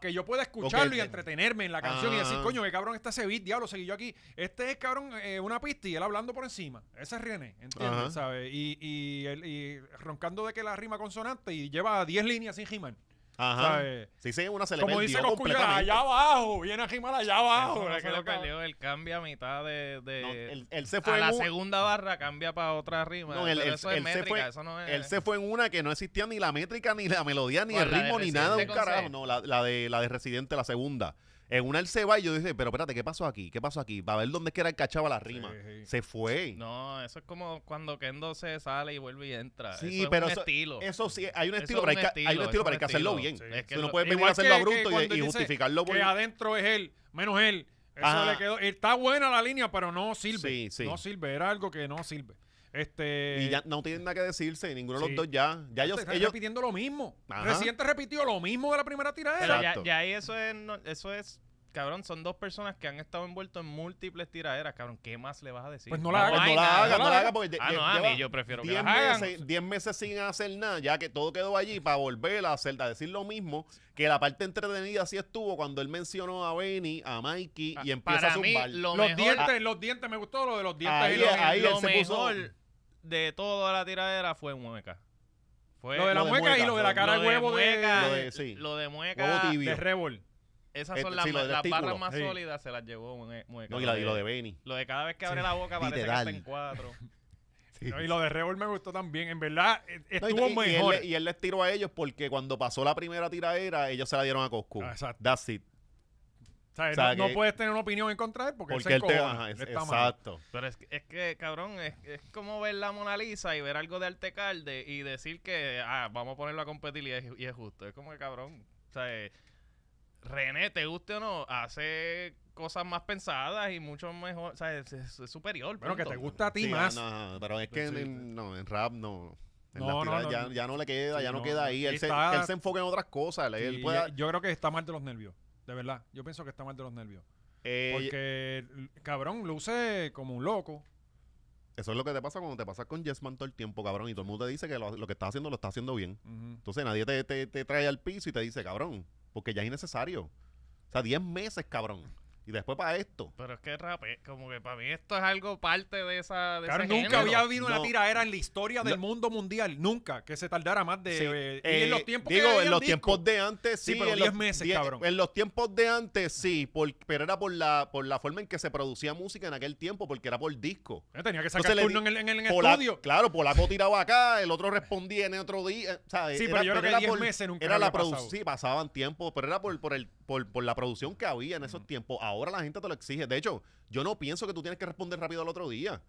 que, yo pueda, escucharlo y entretenerme en la canción y decir, ah. coño, que cabrón está ese beat, diablo, seguí yo aquí. Este es, cabrón, eh, una pista y él hablando por encima. Ese es René, ¿entiendes? ¿Sabes? Y, y, roncando de que la rima consonante y lleva 10 líneas sin rimar. Ajá. Sí, sí, una se Como dicen los allá abajo, viene a rimar allá abajo. Es que perdió, él cambia a mitad de... de no, él, él, se fue a la segunda barra cambia para otra rima. No, él, él, eso es métrica, se fue, eso no es... Él se fue en una que no existía ni la métrica, ni la melodía, ni pues el ritmo, ni nada, un carajo. No, la, la, de, la de Residente, la segunda. En una él se va y yo dije, pero espérate, ¿qué pasó aquí? ¿Qué pasó aquí? Va a ver dónde es que era el cachaba la rima. Se fue. No, eso es como cuando Kendo se sale y vuelve y entra. Sí, eso pero eso, Eso sí, hay un estilo, pero hay, un estilo, que hacerlo bien. Es que no puedes venir hacerlo abrupto bruto y, justificarlo porque Que adentro es él, menos él. Eso le quedó. Está buena la línea, pero no sirve. No sirve. Era algo que no sirve. Este... Y ya no tienen nada que decirse, ninguno de los dos ya. Ya ellos, repitiendo lo mismo. Ajá. Reciente repitió lo mismo de la primera tiradera ya, ahí eso es, eso es cabrón, son dos personas que han estado envueltos en múltiples tiraderas, cabrón, ¿qué más le vas a decir? Pues no la hagas, pues no, la hagas, no, la ah, no, yo prefiero que hagan. Meses, diez meses sin hacer nada, ya que todo quedó allí para volver a hacer, a decir lo mismo, que la parte entretenida sí estuvo cuando él mencionó a Benny, a Mikey, ah, y empieza a zumbar. los dientes, los dientes, me gustó lo de los dientes y ahí, lo de toda la tiradera fue mueca. Fue lo de la mueca, y lo de la cara de huevo de, mueca, lo de mueca de rebol. Esas este, son las, las barras más sólidas, se las llevó mueca. No, y, lo de Benny. Lo de cada vez que abre la boca parece que está en cuatro. <laughs> y lo de Revol me gustó también. En verdad, e-, estuvo mejor. Y él, les tiró a ellos porque cuando pasó la primera tiradera, ellos se la dieron a Coscu. Ah, exacto. That's it no, puedes tener una opinión en contra de él porque, él, se Exacto. Pero es que, es que cabrón, es, como ver la Mona Lisa y ver algo de Artecalde y decir que, ah, vamos a ponerlo a competir y es, justo. Es como que, cabrón, o sea, René, te guste o no, hace cosas más pensadas y mucho mejor, o es, superior. Pero que te gusta a ti más. pero es que en, no, en rap no. En ya, no le queda, ya no, queda ahí. Él, se, él, se, enfoca en otras cosas. yo creo que está mal de los nervios. De verdad, yo pienso que está mal de los nervios. Eh, porque, cabrón, luce como un loco. Eso es lo que te pasa cuando te pasas con Jessman todo el tiempo, cabrón. Y todo el mundo te dice que lo, que está haciendo lo está haciendo bien. Entonces nadie te, te, te, trae al piso y te dice, cabrón. Porque ya es innecesario. O sea, 10 meses, cabrón y después para esto. Pero es que rap, eh, como que para mí esto es algo parte de esa. nunca había habido una tira. Era en la historia del mundo mundial, nunca, que se tardara más de. Eh, y en eh, los tiempos Digo, en los tiempos de antes sí. pero 10 meses, cabrón. En los tiempos de antes sí, por, pero era por la, por la forma en que se producía música en aquel tiempo, porque era por disco. tenía que sacar turno en el, en estudio. Claro, Polaco tiraba acá, el otro respondía en el otro día. sí, era, pero yo creo que 10 meses nunca Era la pasado. pasaban tiempo, pero era por, por el por, la producción que había en esos tiempos. Ahora la gente te lo exige. De hecho, yo no pienso que tú tienes que responder rápido al otro día.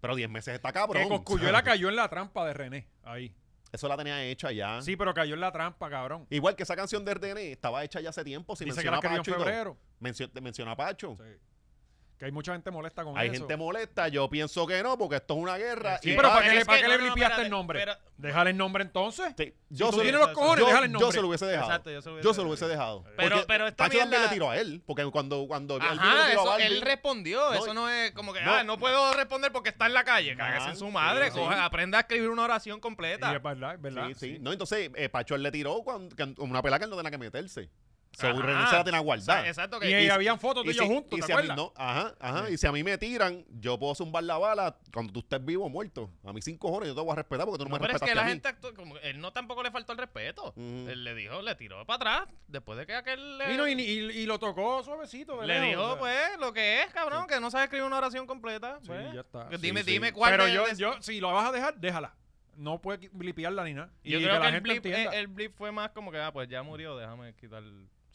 Pero 10 meses está cabrón. Que la <laughs> cayó en la trampa de René. Ahí. Eso la tenía hecha ya. Sí, pero cayó en la trampa, cabrón. Igual que esa canción de René estaba hecha ya hace tiempo. Si Dice que la a Pacho. En febrero. a Pacho. Sí. Que hay mucha gente molesta con eso. Hay gente molesta, yo pienso que no, porque esto es una guerra. Sí, pero ¿para qué, ¿para le limpiaste el nombre? Déjale el nombre entonces. yo si tú los cojones, yo, el nombre. Yo se lo hubiese dejado. Exacto, yo se lo hubiese, dejado. Pero, pero Pacho también le tiró a él, porque cuando, cuando Ajá, él, respondió. eso no es como que, ah, no puedo responder porque está en la calle. Cágase en su madre, aprenda a escribir una oración completa. Y es verdad, es verdad. Sí, sí. No, entonces, eh, Pacho le tiró una pelada que él no tenía que meterse. Se ajá. a la a guardar. exacto. Que, y, y, habían fotos de ellos juntos, ¿te acuerdas? ajá, ajá. Y si a mí me tiran, yo puedo zumbar la bala cuando tú estés vivo o muerto. A mí cinco horas yo te voy a respetar porque tú no, me respetas. Pero es que la gente, como, él no tampoco le faltó el respeto. Él le dijo, le tiró para atrás después de que aquel... Le... No, y, y, lo tocó suavecito, Le dijo, pues, lo que es, cabrón, que no sabe escribir una oración completa. Sí, pues. ya está. Dime, dime cuál Pero yo, si lo vas a dejar, déjala no puede blipearla ni nada. Yo y creo que, eh, el, blip, fue más como que, ah, pues ya murió, déjame quitar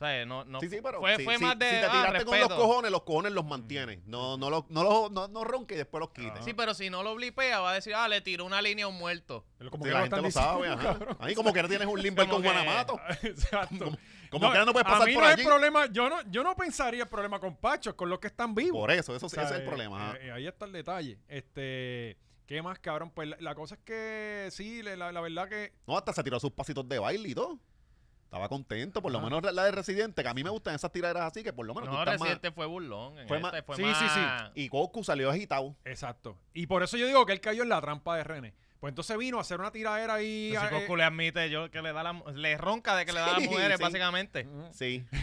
o sea, no, no sí, fue, si, fue más de. te ah, tiraste con los cojones, los cojones los mantienes. No, no, los, no, no, ronque y después los quites. Sí, pero si no lo blipea, va a decir, ah, le tiró una línea a un muerto. como que la gente sabe, Ahí como que no tienes un limber con Guanamato. <laughs> Ah, Exacto. Como, que no puedes pasar a mí por no allí. problema, yo no, yo no pensaría el problema con Pacho, con los que están vivos. Por eso, eso ese es el eh, problema. Eh, ahí está el detalle. Este. ¿Qué más, cabrón? Pues la, cosa es que sí, la, verdad que. No, hasta se tiró sus pasitos de baile y todo. Estaba contento, por lo menos la de Residente, que a mí me gustan esas tiraderas así, que por lo menos. No, Residente fue burlón. fue sí, sí, sí. Y Goku salió agitado. Exacto. Y por eso yo digo que él cayó en la trampa de René. Pues entonces vino a hacer una tiradera ahí. a. Ah, Goku eh, le admite yo que le da le ronca de que le da a las mujeres, básicamente. Sí. sí,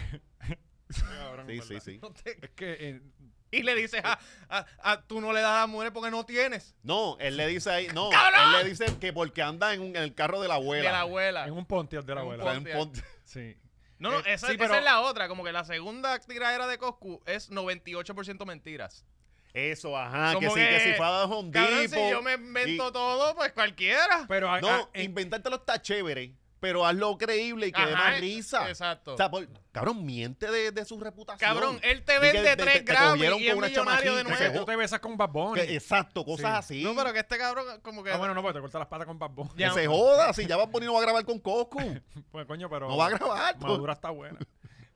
sí, sí. Es <laughs> que eh, <laughs> y le dice, a, a, tú no le das a la porque no tienes. No, él le dice ahí, no, él le dice que porque anda en, un, el carro de la abuela. De la abuela. En un Pontiac de la abuela. En un Pontiac. Sí. No, no, eh, esa, esa es la otra, como que la segunda tiradera de Coscu es 98% mentiras. Eso, ajá, que, sí, que, si fue a un Cabrón, si yo me invento todo, pues cualquiera. Pero no, a, inventártelo está chévere, pero hazlo creíble y que dé más eh, risa. Exacto. O sea, cabrón, miente de, de, su reputación. Cabrón, él te vende tres grados y es millonario de nuevo. tú te besas con babón exacto, cosas así. No, pero que este cabrón como que... Ah, bueno, no, porque te corta las patas con babón Que se joda, si ya Bad y no va a grabar con Coco. <laughs> pues coño, pero... No va a grabar. Madura está buena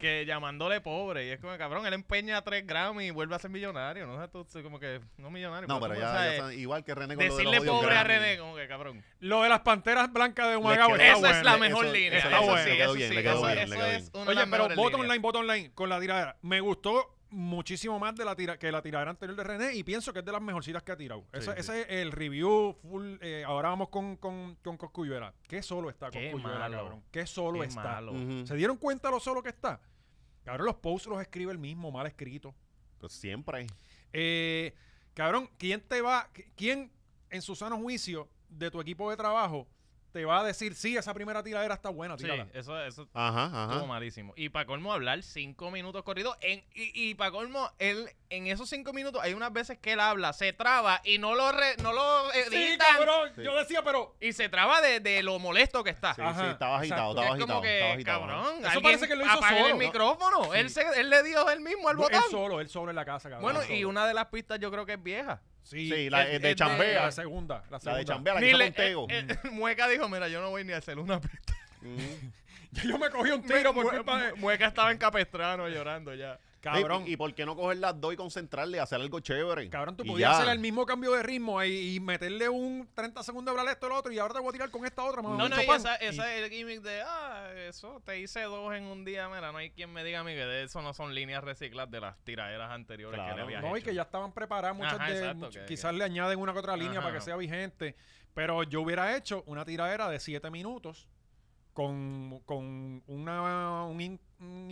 que llamándole pobre. Y es como, cabrón, él empeña 3 gramos y vuelve a ser millonario. No sé tú, como que, no millonario. No, pero, ya, igual que René con Decirle pobre a René, como que, cabrón. Lo de las panteras blancas de Gabriel Esa bueno. es la mejor línea. Eso, está Eso sí, eso sí. Oye, pero voto online voto online con la tiradera. Me gustó muchísimo más de la tira, que la tiradera anterior de René y pienso que es de las mejorcitas que ha tirado. Ese, es el review full. Eh, ahora vamos con, con, con que Qué solo está Coscuyuela, cabrón. Qué solo está. ¿Se dieron cuenta lo solo que está? Cabrón, los posts los escribe el mismo, mal escrito. Pues siempre. Eh, cabrón, ¿quién te va? ¿Quién en su sano juicio de tu equipo de trabajo te va a decir, sí, esa primera tiradera está buena, tírala. Sí, eso, eso estuvo malísimo. Y para colmo, hablar cinco minutos corridos. En, y, y para colmo, él, en esos cinco minutos, hay unas veces que él habla, se traba y no lo no lo eh, Sí, cabrón, yo decía, pero... Y se traba de, de lo molesto que está. Sí, sí, estaba agitado, estaba agitado. Es como que, cabrón, Eso parece que lo hizo solo. el micrófono. Él, se, él le dio él mismo al botón. Él solo, él solo en la casa, cabrón. Bueno, y una de las pistas yo creo que es vieja. Sí, la eh, de chambea. la segunda, la segunda. de chambea, la ni que eh, eh, mm. Mueca dijo, mira, yo no voy ni a hacer una pista. Mm. <laughs> yo me cogí un tiro Mueca estaba en llorando ya. Cabrón. Y, por qué no coger las dos y concentrarle y hacer algo chévere? Cabrón, tú podías hacer el mismo cambio de ritmo eh, y, meterle un 30 segundos de hablar esto al otro y ahora te voy a tirar con esta otra. No, no, esa, es el gimmick de, ah, eso, te hice dos en un día, mira, no hay quien me diga a mí que eso no son líneas recicladas de las tiraderas anteriores que le había No, y que ya estaban preparadas muchas de, quizás le añaden una que otra línea para que sea vigente, pero yo hubiera hecho una tiradera de siete minutos con, con una, un,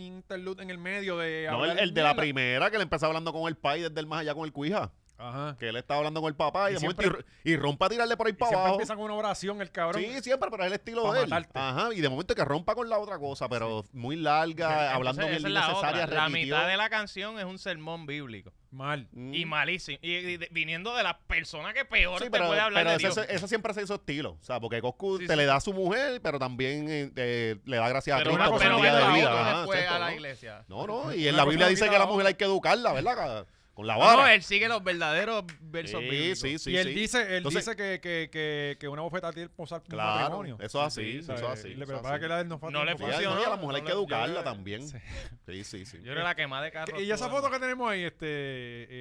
interlude en el medio de... No, el, de la primera, que le empezó hablando con el pai desde el más allá con el cuija. Ajá. Que él estaba hablando con el papá y, de momento, y, rompa a tirarle por ahí para abajo. empieza con una oración el cabrón. Sí, siempre, pero es el estilo de él. Ajá, y de momento que rompa con la otra cosa, pero muy larga, hablando bien necesaria. La, la mitad de la canción es un sermón bíblico. Mal. Mm. Y malísimo. Y, viniendo de la persona que peor te puede hablar pero de Dios. Eso siempre hace su estilo. O sea, porque Coscu te le da a su mujer, pero también eh, eh le da gracias a Cristo por su vida de vida. Después a la ¿no? iglesia. No, no. Y en la Biblia dice que a la mujer hay que educarla, ¿verdad? con la No, él sigue los verdaderos versos sí, Sí, sí, y él dice, él dice que, que, que, que una bofeta tiene que posar claro, matrimonio. Eso es así, eso es así. que la no No le funciona. a la mujer hay que educarla también. Sí. sí, sí, Yo era la quemada de carro. <laughs> Y esa foto que tenemos ahí, este,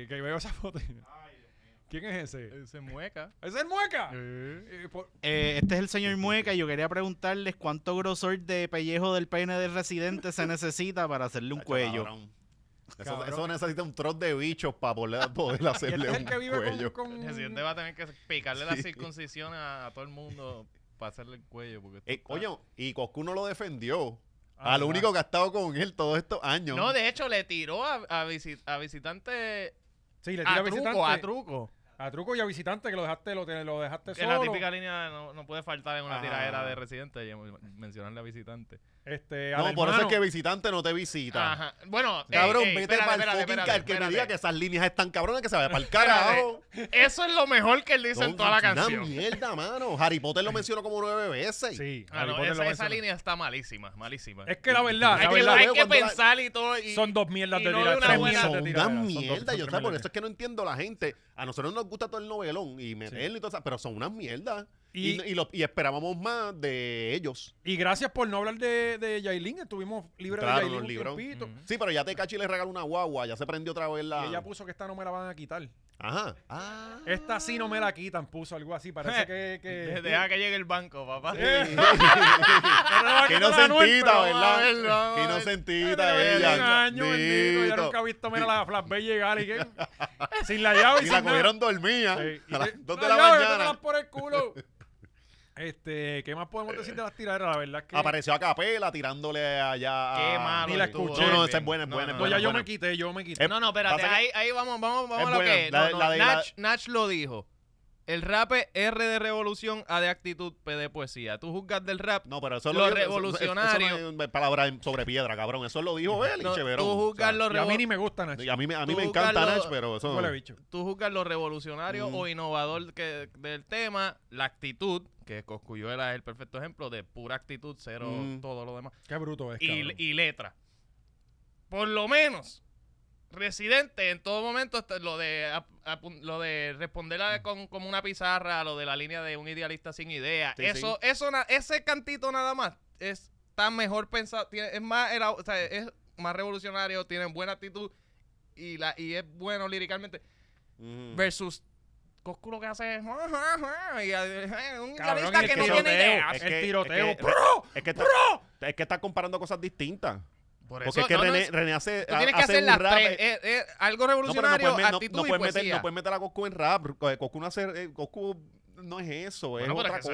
eh, que veo esa foto. <laughs> ¿Quién es ese? Eh, ese es Mueca. ¿Ese es el Mueca? Eh, este es el señor Mueca y yo quería preguntarles cuánto grosor de pellejo del peine del residente se necesita para hacerle un cuello. Eso, necesita un trozo de bichos para poder, <laughs> hacerle este un que vive cuello. Con, El presidente va a tener que picarle la circuncisión a, todo el mundo para hacerle el cuello. Porque Oye, eh, y Coscu no lo defendió. Ah, al único que ha estado con él todos estos años. No, de hecho, le tiró a, a, a visitante. Sí, le tiró a, visitante. Truco, a truco. A truco y a visitante que lo dejaste, lo, lo dejaste solo. En la típica línea no, no puede faltar en una tiradera de residente mencionarle a visitante. Este, no, por eso es que visitante no te visita. Ajá. Bueno, cabrón, vete para el fucking espérate, que me diga que esas líneas están cabronas que se vaya para el carajo. Eso es lo mejor que él dice en toda la canción. Una mierda, mano. Harry Potter lo mencionó como nueve veces. Sí, Harry Potter esa, esa línea está malísima, malísima. Es que la verdad, hay, la que pensar y todo. son dos mierdas de tirar. son una mierda. Yo sé, por eso es que no entiendo la gente. A nosotros nos gusta todo el novelón y meterlo y todo eso, pero son unas mierdas. Y, y, lo, y, esperábamos más de ellos. Y gracias por no hablar de, de Yailin. Estuvimos libres claro, de Yailin. Un Sí, pero ya te y le regaló una guagua. Ya se prendió otra vez la. Y ella puso que esta no me la van a quitar. Ajá. Ah. Esta sí no me la quitan, puso algo así. Parece <laughs> que. que... Deja que llegue el banco, papá. que <laughs> <laughs> no sentita, ¿verdad? Que no sentita ella. Un año, bendito. Ya nunca he visto mira, la llegar y sin la llave. Y la cogieron dormida. A la, la mañana. por el culo. Este, ¿qué más podemos decir de las tiraderas? La verdad es que. Apareció a capela tirándole allá. Qué malo. Ni la escuché. No, no, es bueno, es bueno. Pues ya yo me quité, yo me quité. no, no, espérate, ahí, ahí vamos, vamos, vamos a lo que. Nach lo dijo. El rap R de revolución, A de actitud, P de poesía. Tú juzgas del rap. No, pero eso lo, lo revolucionario. Eso, palabra sobre piedra, cabrón. Eso lo dijo él, no, Tú juzgas y A mí ni me gusta Nach. A mí, a mí me encanta Nach, pero eso. Tú juzgas lo revolucionario mm. o innovador que, del tema, la actitud, que Coscuyuela es el perfecto ejemplo de pura actitud, cero todo lo demás. Qué bruto es. Y, y, letra. Por lo menos, residente en todo momento, lo de, lo de responderla con, como una pizarra, lo de la línea de un idealista sin idea. eso, eso, ese cantito nada más es tan mejor pensado, es más, es más revolucionario, Tiene buena actitud y, la, y es bueno líricamente. Versus Coscu lo que hace es. Eh, eh, un Cabrón, que no tiene idea. Es el tiroteo. Es que, Es que, está, comparando cosas distintas. Por eso, Porque es que René, René, hace. Tú tienes que hacer rap. Eh. algo pues, revolucionario. No, pues, puedes meter, no puedes meter a Coscu en rap. Coscu no hace. Coscu no es eso, es otra cosa. eso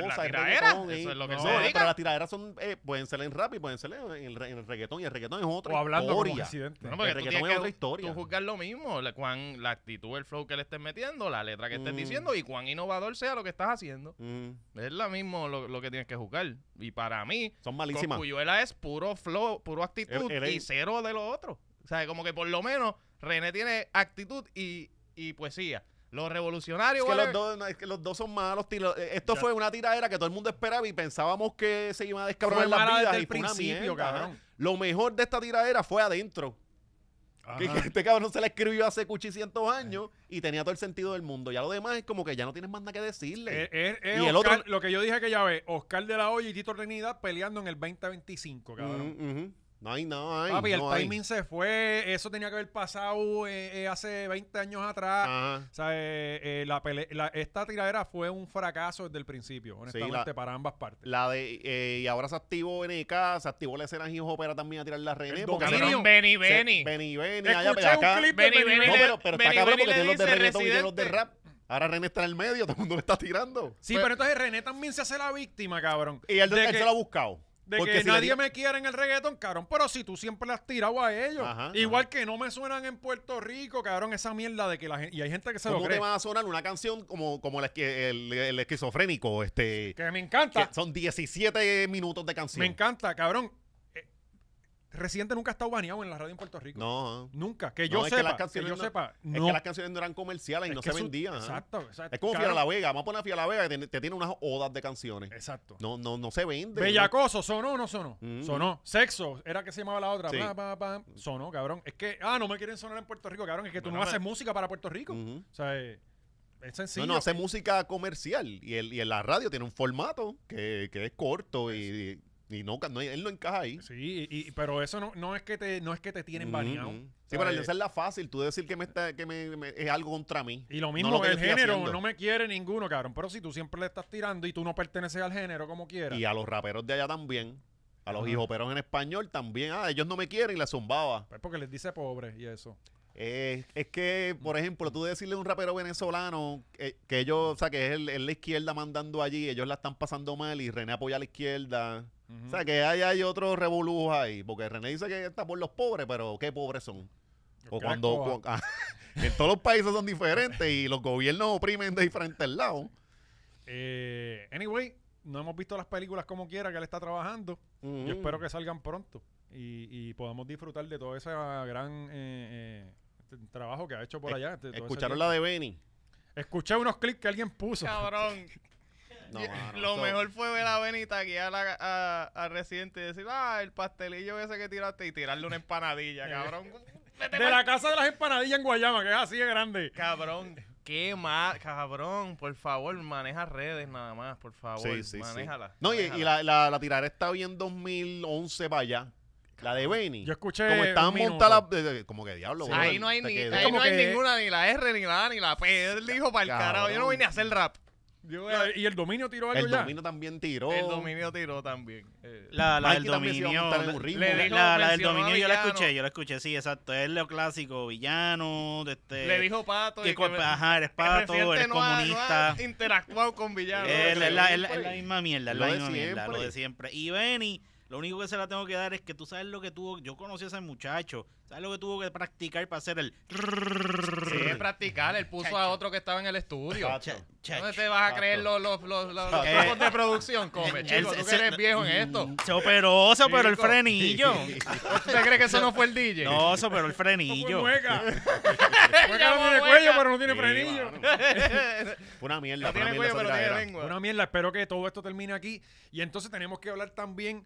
es lo que se Pero las tiraderas son, eh, pueden ser en rap y pueden ser en el, reggaetón. Y el reggaetón es otra o hablando historia. No, el reggaetón es otra historia. Tú juzgas lo mismo, la, cuán, la actitud, el flow que le estés metiendo, la letra que estés mm. diciendo y cuán innovador sea lo que estás haciendo. Mm. Es lo mismo lo, que tienes que juzgar. Y para mí, son malísimas. Cuyuela es puro flow, puro actitud y cero de lo otro. O sea, como que por lo menos René tiene actitud y, y poesía. Los revolucionarios, es que los, dos, son malos. Esto fue una tiradera que todo el mundo esperaba y pensábamos que se iba a descabronar las vidas. principio, una ¿eh? Lo mejor de esta tiradera fue adentro. este cabrón se la escribió hace cuchicientos eh. años y tenía todo el sentido del mundo. Ya lo demás es como que ya no tienes más nada que decirle. Eh, y el otro... Lo que yo dije que ya ve, Oscar de la Hoya y Tito Trinidad peleando en el 2025, cabrón. Mm, no hay, no hay. Papi, el timing se fue. Eso tenía que haber pasado eh, eh, hace 20 años atrás. O sea, eh, la esta tiradera fue un fracaso desde el principio, honestamente, para ambas partes. La de, y ahora se activó NK, se activó la escena Hijo Opera también a tirar la René. Porque Benny Benny. Benny Benny. allá, pero Benny, pero, está cabrón porque tiene los de los de rap. Ahora René está en el medio, <laughs> todo el mundo le está tirando. Sí, pues pero, entonces René también se hace la víctima, cabrón. Y el de él se lo ha buscado. De que nadie me quiere en el reggaetón, cabrón. Pero si tú siempre las has tirado a ellos. Igual que no me suenan en Puerto Rico, cabrón, esa mierda de que la gente. Y hay gente que se lo cree. te va a sonar una canción como, como el, el esquizofrénico? Este, que me encanta. son 17 minutos de canción. Me encanta, cabrón. Reciente nunca ha estado baneado en la radio en Puerto Rico. No. Ah. Nunca. Que yo sepa. Es que, las canciones no, eran comerciales y no se vendían. Exacto, exacto. Es como claro. la Vega. Vamos a poner a Vega que te, tiene unas odas de canciones. Exacto. No, no, no se vende. Bellacoso, sonó o no sonó. Mm. Sonó. Sexo, era que se llamaba la otra. Sonó, cabrón. Es que, ah, no me quieren sonar en Puerto Rico, cabrón. Es que tú no, haces música para Puerto Rico. O sea, eh, es sencillo. No, no, hace música comercial. Y, el, y en la radio tiene un formato que, que es corto y y no, él no encaja ahí. Sí, y, pero eso no, no, es que te, no es que te tienen baneado. Sí, para él es la fácil, tú decir que me que es algo contra mí. Y lo mismo, que el género no me quiere ninguno, cabrón. Pero si tú siempre le estás tirando y tú no perteneces al género como quieras. Y a los raperos de allá también. A los hijos pero en español también. Ah, ellos no me quieren y la zumbaba. Pues porque les dice pobre y eso. es que, por ejemplo, tú decirle a un rapero venezolano eh, que ellos, o sea, que es, es la izquierda mandando allí, ellos la están pasando mal y René apoya a la izquierda. O sea, que hay, hay otro revolú ahí. Porque René dice que está por los pobres, pero ¿qué pobres son? O cuando. <laughs> en todos los países son diferentes y los gobiernos oprimen de diferentes lados. Eh, anyway, no hemos visto las películas como quiera que él está trabajando. Yo espero que salgan pronto y, podamos disfrutar de todo ese gran eh, eh, trabajo que ha hecho por allá. Escucharon la de Benny. Escuché unos clips que alguien puso. Cabrón. <laughs> <laughs> lo mejor fue ver a Benita aquí a, a, Residente y decir, ah, el pastelillo ese que tiraste y tirarle una empanadilla, <laughs> cabrón. <laughs> de la casa de las empanadillas en Guayama, que es así de grande. Cabrón, qué más, cabrón, por favor, maneja redes nada más, por favor, sí, sí, Sí. No, y, la, la, la, tirada está bien 2011 para allá. La de Benny. Yo escuché. Como estaban montadas Como que diablo, Ahí no hay, ni, hay ninguna, ni la R, ni la A, ni la P. dijo para el carajo. Yo no vine a hacer rap y el dominio tiró algo el dominio también tiró. El dominio tiró también. La, del dominio. La, del dominio yo la escuché, yo la escuché, sí, exacto. Es lo clásico, villano, este. Le dijo pato. ajá, eres pato, eres no comunista. interactuado con villanos. Es la, la- misma mierda, es Lo la mierda, lo de siempre. Y Benny lo único que se la tengo que dar es que tú sabes lo que tuvo. Yo conocí a ese muchacho. ¿Sabes lo que tuvo que practicar para hacer el. Sí, practicar. Él puso a otro que estaba en el estudio. ¿Dónde te vas a creer los, los, los, de producción, come? eres viejo en esto. Se operó, se el frenillo. ¿Usted cree que eso no fue el DJ? No, se operó el frenillo. Hueca. Hueca no tiene cuello, pero no tiene frenillo. Una mierda. Una mierda. Espero que todo esto termine aquí. Y entonces tenemos que hablar también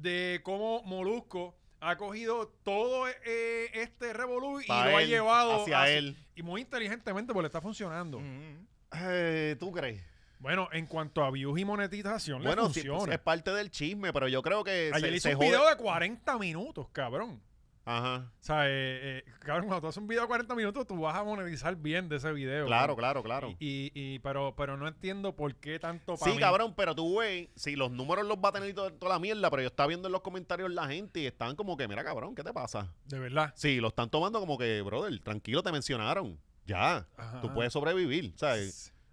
de cómo Molusco ha cogido todo eh, este revolú y lo ha llevado hacia, él. Y muy inteligentemente, porque le está funcionando. Mm, mm, mm. Eh, ¿Tú crees? Bueno, en cuanto a views y monetización, le pues, funciona. Bueno, es parte del chisme, pero yo creo que. Ayer se, hizo un video de 40 minutos, cabrón. Ajá. O sea, eh, eh, cabrón, cuando tú haces un video de 40 minutos, tú vas a monetizar bien de ese video. Claro, claro, claro. Y, y, pero, pero no entiendo por qué tanto Sí, cabrón, pero tú, güey, si los números los va a tener toda, la mierda, pero yo estaba viendo en los comentarios la gente y están como que, mira, cabrón, ¿qué te pasa? De verdad. Sí, lo están tomando como que, brother, tranquilo, te mencionaron. Ya, tú puedes sobrevivir, sea,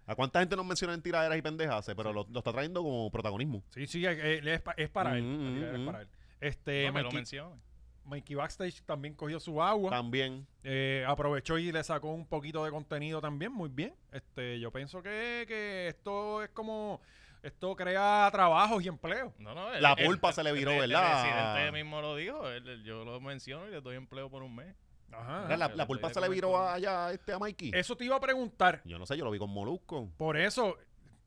¿A cuánta gente nos mencionan en tiraderas y pendejas? Pero lo, está trayendo como protagonismo. Sí, sí, eh, es, para él. Mm, para mm, él. Este, me lo menciona. Mikey Backstage también cogió su agua. También. Eh, aprovechó y le sacó un poquito de contenido también, muy bien. Este, yo pienso que, esto es como esto crea trabajos y empleo. No, no, la pulpa se le viró, ¿verdad? El presidente mismo lo dijo, yo lo menciono y le doy empleo por un mes. Ajá. La, la, pulpa se le viró allá este, a Mikey. Eso te iba a preguntar. Yo no sé, yo lo vi con Molusco. Por eso,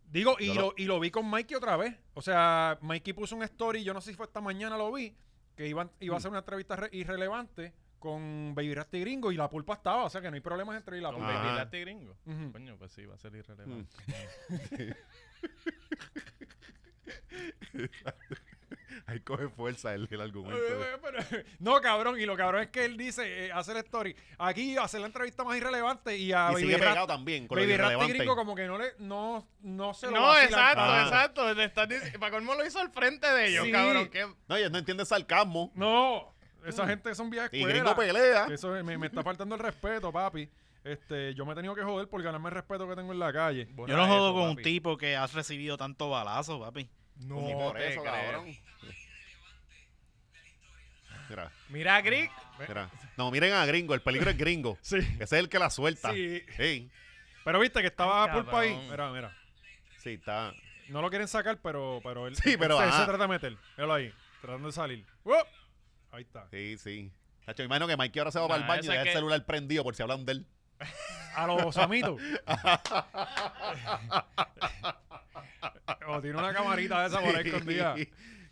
digo, y y lo vi con Mikey otra vez. O sea, Mikey puso un story, yo no sé si fue esta mañana, lo vi, que iban, iba a mm. ser una entrevista irrelevante con Baby Rasty Gringo y la pulpa estaba, o sea que no hay problemas entre y la pulpa. Baby Rasty Gringo. Coño, pues sí, va a ser irrelevante. Mm. <laughs> <laughs> <laughs> <laughs> Ahí coge fuerza el, argumento. Eh, <laughs> no, cabrón, y lo cabrón es que él dice, eh, hace el story, aquí hace la entrevista más irrelevante y a y sigue pegado también con Baby como que no le no, no se lo No, exacto, ah. exacto, para colmo lo hizo al frente de ellos, cabrón, No, ellos no entienden sarcasmo. No, esa gente son viejas Y Gringo pelea. Eso me, está faltando el respeto, papi. Este, yo me he tenido que joder por ganarme el respeto que tengo en la calle. yo no jodo con un tipo que has recibido tanto balazo, papi. No, por eso, cabrón. Mira. Mira a Grig. Mira. No, miren a Gringo. El peligro es Gringo. <laughs> Sí. Ese es el que la suelta. Sí. Pero viste que estaba Ay, Pulpo ahí. Mira, mira. Sí, está. No lo quieren sacar, pero, pero él, sí, pero, se, trata de meter. Míralo ahí. Tratando de salir. ¡Uh! Ahí está. Sí, sí. imagino que Mikey ahora se va al el baño y el celular prendido por si hablan de él. <laughs> A los amitos. <laughs> <laughs> o tiene una camarita de esa por ahí escondida.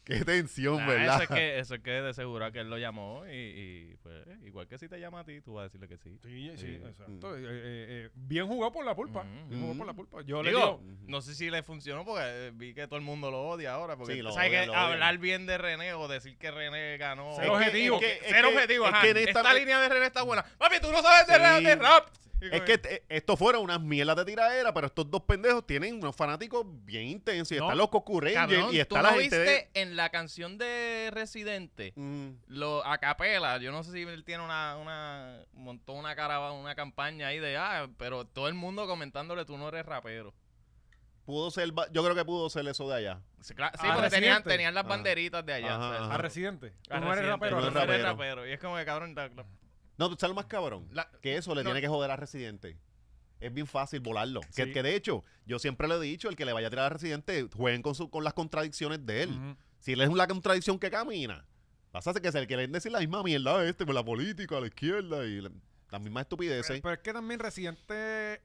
Qué tensión, ¿verdad? Eso es, que, eso que de seguro que él lo llamó y, pues, igual que si te llama a ti, tú vas a decirle que sí. Sí, sí, exacto. Mm. Eh, eh, eh, bien jugado por la pulpa. Mm-hmm. Bien jugado por la pulpa. Yo le digo, mm-hmm. no sé si le funcionó porque vi que todo el mundo lo odia ahora. Porque sí, que hablar bien de René o decir que René ganó. Ser objetivo. ser objetivo, esta, línea de René está buena. Papi, tú no sabes de, sí. de rap es que esto fuera unas mierdas de tiradera, pero estos dos pendejos tienen unos fanáticos bien intensos. Y están los y está la gente. Viste en la canción de Residente, mm. lo, a Yo no sé si él tiene una, una. montó una cara, una campaña ahí de ah, pero todo el mundo comentándole tú no eres rapero. Pudo ser, yo creo que pudo ser eso de allá. Sí, porque tenían, las banderitas de allá. A residente. no eres rapero. No eres rapero. Y es como que cabrón. No, tú sabes lo más cabrón. que eso le tiene que joder a Residente. Es bien fácil volarlo. Que, de hecho, yo siempre le he dicho, el que le vaya a tirar a Residente, jueguen con, las contradicciones de él. Si él es una contradicción que camina, vas a hacer que se le quieren decir la misma mierda a este, por la política, a la izquierda y la, misma estupidez ¿eh? Pero, es que también Residente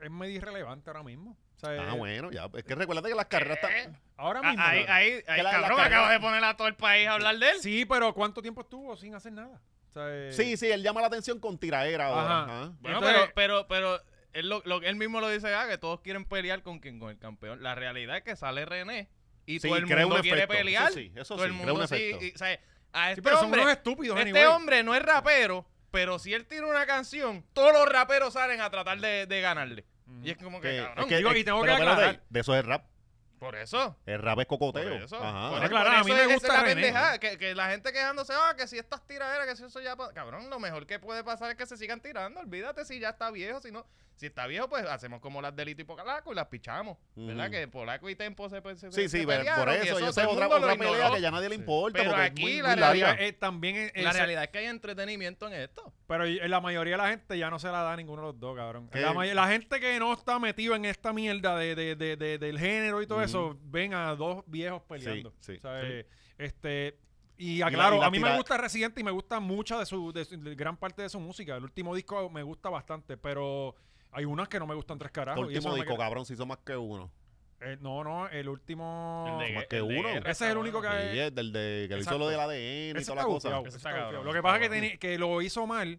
es medio irrelevante ahora mismo. ah, eh, bueno, ya. Es que recuerda que las carreras están. Eh, ahora ah, mismo. Ahí, ahí, cabrón, acabas de poner a todo el país a hablar de él. Sí, pero ¿cuánto tiempo estuvo sin hacer nada? Sí, sí, él llama la atención con tiraera este pero, pero, pero él, lo, él mismo lo dice, ah, que todos quieren pelear con quien, con el campeón. La realidad es que sale René y todo el mundo quiere pelear. sí, todo el mundo a este pero hombre, son unos estúpidos. Este hombre no es rapero, pero si él tira una canción, todos los raperos salen a tratar de, de ganarle. Y es como que, que, y tengo que aclarar. De, de eso es rap. Por eso. El rap es cocoteo. Ajá. Ah, claro, a mí me gusta la que, que, la gente quejándose, ah, que si estas tiraderas, que si eso ya... Cabrón, lo mejor que puede pasar es que se sigan tirando. Olvídate si ya está viejo, si no... Si está viejo, pues hacemos como las delito y Polaco y las pichamos. ¿Verdad? Que Polaco y Tempo se. se sí, sí, por eso. Yo sé otra, otra pelea que ya nadie le importa. Pero aquí la, realidad, es, eh, también es, la realidad es que hay entretenimiento en esto. Pero la mayoría de la gente ya no se la da a ninguno de los dos, cabrón. La, la, gente que no está metido en esta mierda de, de, de, del género y todo eso, ven a dos viejos peleando. Sí, Este, y aclaro, a mí me gusta Residente y me gusta mucha de su, de su gran parte de su música. El último disco me gusta bastante, pero hay unas que no me gustan tres carajos. El este último disco, cabrón, se hizo más que uno. Eh, no, no, el último. más que uno. ese es el único que. hay. Sí, el del de, que hizo lo del ADN y toda la cosa. lo que pasa es que, que lo hizo mal.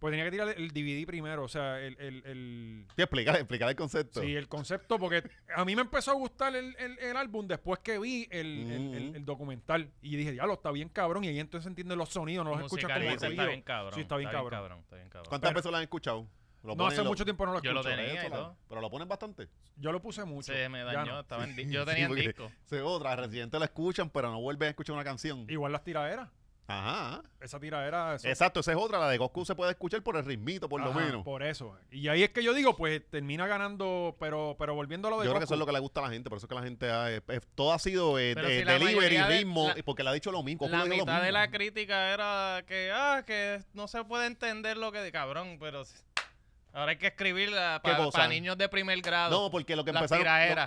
Pues tenía que tirar el DVD primero, o sea, el... el, el... Sí, explicar, el concepto. Sí, el concepto, porque a mí me empezó a gustar el, el, el álbum después que vi el, el mm. documental. Y dije, diablo, está bien cabrón. Y ahí entonces entiendo los sonidos, no los escuchas como ruido. Está bien cabrón. Sí, está bien, cabrón. Está bien cabrón. ¿Cuántas personas veces lo han escuchado? no hace mucho tiempo no lo escucho. Yo Pero lo ponen bastante. Yo lo puse mucho. Se me dañó. yo tenía el disco. Es otra, te la escuchan, pero no vuelven a escuchar una canción. Igual las tiraderas. Ajá. Esa tiradera. Exacto, esa es otra. La de Goku se puede escuchar por el ritmito, por lo menos. Por eso. Y ahí es que yo digo, pues termina ganando, pero, pero volviendo a lo de. Yo creo que eso es lo que le gusta a la gente, por eso es que la gente. Ha, todo ha sido eh, eh, delivery, ritmo, porque le ha dicho lo mismo. la mitad de la crítica era que, ah, que no se puede entender lo que de cabrón, pero. Ahora hay que escribir para niños de primer grado. No, porque lo que empezaron.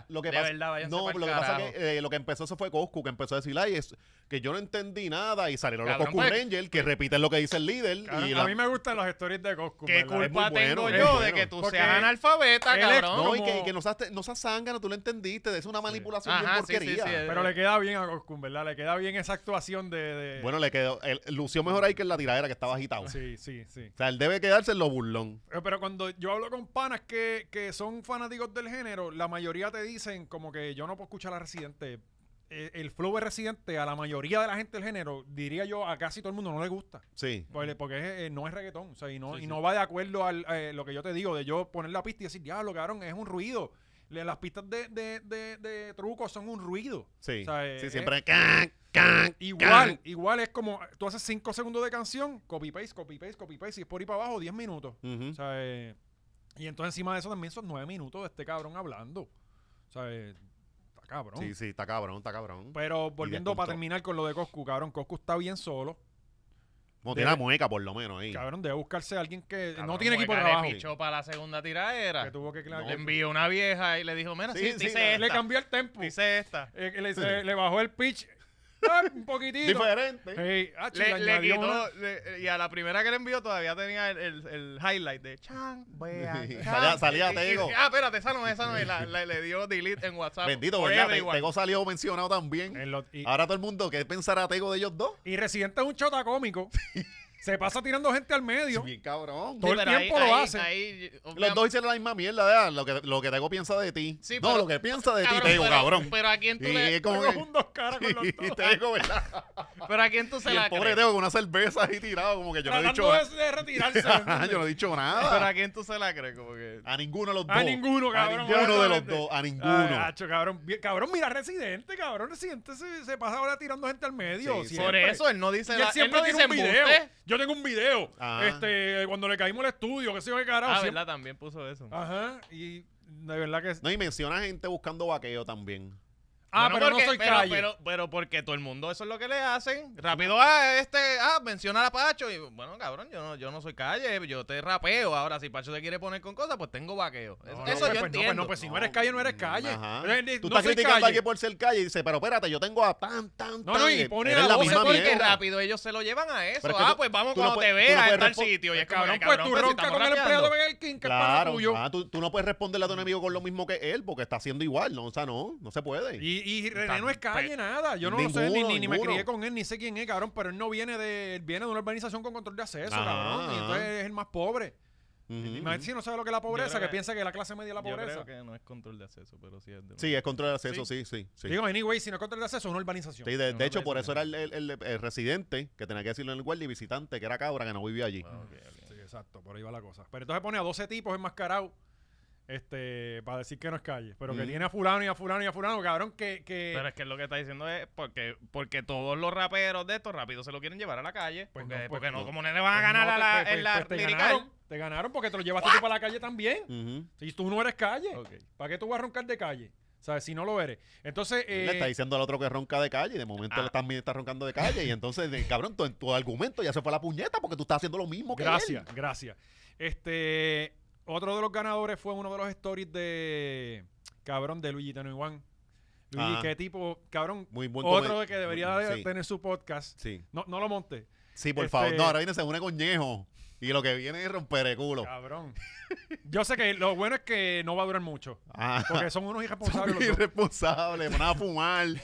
Lo, lo, que de verdad, no, lo que pasa que eh, lo que empezó eso fue Coscu, que empezó a decir, ay, es, que yo no entendí nada. Y salieron los Coscu pues, que pues repiten lo que dice el líder. y a mí me gustan los stories de Coscu. que culpa tengo yo de que tú seas analfabeta, cabrón? No, y que, no seas, no seas zángano, tú lo entendiste. Es una manipulación porquería. Pero le queda bien a Coscu, ¿verdad? Le queda bien esa actuación de. Bueno, le quedó. lució mejor ahí que en la tiradera que estaba agitado. Sí, sí, sí. O sea, él debe quedarse en lo burlón. Pero cuando yo hablo con panas que, que son fanáticos del género, la mayoría te dicen como que yo no puedo escuchar a Residente. Eh, el, flow de Residente a la mayoría de la gente del género, diría yo, a casi todo el mundo no le gusta. Sí. Pues, porque, eh, no es reggaetón. O sea, y no, y no va de acuerdo a eh, lo que yo te digo, de yo poner la pista y decir, diablo, cabrón, es un ruido las pistas de, de, de, de trucos son un ruido. Sí. O sea, sí, siempre. igual, igual es como tú haces 5 segundos de canción, copy paste, copy paste, copy paste, y es por ir para abajo 10 minutos. O sea, eh, y entonces encima de eso también son 9 minutos de este cabrón hablando. O sea, eh, está cabrón. Sí, sí, está cabrón, está cabrón. Pero volviendo para terminar con lo de Coscu, cabrón, Coscu está bien solo. No, tiene la mueca por lo menos ahí. Cabrón, debe buscarse a alguien que no tiene equipo de trabajo. Le pichó para la segunda tiradera. Que tuvo que Le envió una vieja y le dijo, mira, sí, sí, Le cambió el tempo. Dice esta. Eh, le, le, bajó el pitch un poquitito. Diferente. Ah, le, quitó, y a la primera que le envió todavía tenía el, el, highlight de Chan, vea Salía, Tego ah, espérate, esa no es, esa no le dio delete en WhatsApp. Bendito, ¿verdad? Tego salió mencionado también. Ahora todo el mundo, ¿qué pensará Tego de ellos dos? Y Residente es un chota cómico. <laughs> Se pasa tirando gente al medio. Sí, cabrón. Todo el tiempo lo ahí- hace. Los dos hicieron la misma mierda, ¿verdad? Lo que, lo que Tego piensa de ti. no, lo que piensa de ti, te digo, cabrón. Pero a quién tú le- es un dos caras con los dos. ¿verdad? <laughs> pero a quién tú se Y el pobre tengo Tego con una cerveza ahí tirado, como que yo no he dicho Tratando de, retirarse. <laughs> Yo no he dicho nada. Pero a quién tú se la crees, como que. A ninguno de los dos. A ninguno, ah, cabrón. A ninguno de los dos. A ninguno. cabrón. Cabrón, mira, Residente, cabrón. Residente se, pasa ahora tirando gente al medio. Por eso él no dice nada. él siempre dice un video. Yo tengo un video. Ah. Este, cuando le caímos al estudio, que se yo a carajo. Ah, verdad, también puso eso. Ajá. Y de verdad que. No, y menciona gente buscando vaqueo también. Ah, pero no soy calle. Pero, porque todo el mundo eso es lo que le hacen. Rápido a ah, este, ah, menciona a Pacho. Y bueno, cabrón, yo no, yo no soy calle, yo te rapeo. Ahora, si Pacho te quiere poner con cosas, pues tengo vaqueo. eso, pues, yo pues, pues, entiendo. No, pues, si no eres calle, no eres mm, calle. Eh, tú estás criticando a alguien por ser calle y dice, pero espérate, yo tengo a tan, tan, tan. No, no, y pone a la misma porque rápido ellos se lo llevan a eso. Ah, pues vamos cuando te veas en tal sitio. Y es cabrón, pues tú con el empleado el ah, Tú no puedes responderle a tu mm. enemigo con lo mismo que él, porque está haciendo igual, ¿no? O sea, no, no se puede y René no es calle, nada. Yo no lo sé, ni, ni, ni, me crié con él, ni sé quién es, cabrón. Pero él no viene de. Él viene de una urbanización con control de acceso, cabrón. Y entonces es el más pobre. Imagínate si no sabe lo que es la pobreza, que, piensa que la clase media es la pobreza. Yo creo que no es control de acceso, pero sí es de... Sí, es control de acceso, sí, sí. sí, en Digo, anyway, si no es control de acceso, es una urbanización. Sí, de, hecho, por eso era el, el, residente, que tenía que decirlo en el guardia, y visitante, que era cabra, que no vivía allí. Ah, sí, exacto, por ahí va la cosa. Pero entonces pone a 12 tipos enmascarados este, para decir que no es calle, pero que tiene a fulano y a fulano y a fulano, cabrón, que, Pero es que lo que está diciendo es porque, porque todos los raperos de estos rápidos se lo quieren llevar a la calle, pues porque, no, pues como no le van a pues ganar a la, te ganaron, te ganaron porque te lo llevaste tú para la calle también. Si tú no eres calle, ¿para qué tú vas a roncar de calle? O sea, Si no lo eres. Entonces. le está eh, diciendo al otro que ronca de calle. Y de momento ah. también está roncando de calle. Y entonces, cabrón, tu, tu, argumento ya se fue a la puñeta porque tú estás haciendo lo mismo que Gracias, gracias. Este. Otro de los ganadores fue uno de los stories de. Cabrón, de Luigi Tenuiwan. Luigi, ah. qué tipo. Cabrón. Muy Otro de que debería tener su podcast. Sí. No, no lo monte. Sí, por favor. Este no, ahora viene se une con Y lo que viene es romper el culo. Cabrón. Yo sé que lo bueno es que no va a durar mucho. Ah. porque son unos <laughs> irresponsables. irresponsables, van a fumar. <laughs>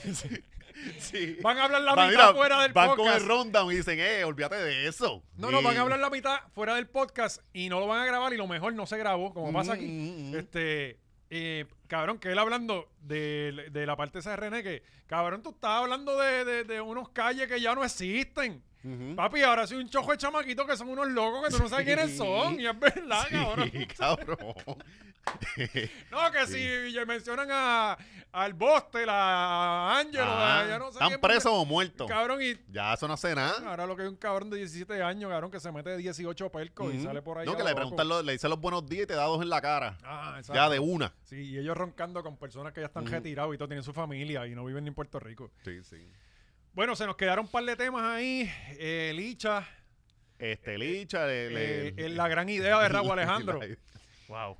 <laughs> Van a hablar la mitad fuera del podcast. Van con el rundown y dicen, eh, olvídate de eso. No, no, van a hablar la mitad fuera del podcast y no lo van a grabar y lo mejor no se grabó, como pasa aquí. Mm, mm, mm. Este, eh, cabrón, que él hablando de, la parte esa de René, que cabrón, tú estás hablando de, de unos calles que ya no existen. Papi, ahora soy un chojo de chamaquitos que son unos locos que tú no sabes quiénes son. Y es verdad, sí, cabrón. <laughs> <laughs> no, que si mencionan a, al Bostel, a Angelo ah, ya no sé. Están presos o muertos. Cabrón, y. Ya eso no hace nada. Ahora lo que hay un cabrón de 17 años, cabrón, que se mete 18 percos y sale por ahí. No, que le preguntan, le dicen los buenos días y te da dos en la cara. Ah, exacto. Ya de una. Sí, y ellos roncando con personas que ya están retirados y todo, tienen su familia y no viven ni en Puerto Rico. Sí, sí. Bueno, se nos quedaron un par de temas ahí. Eh, Licha. Este, Licha. Eh, eh, la gran idea de Raúl <laughs> Alejandro. wow.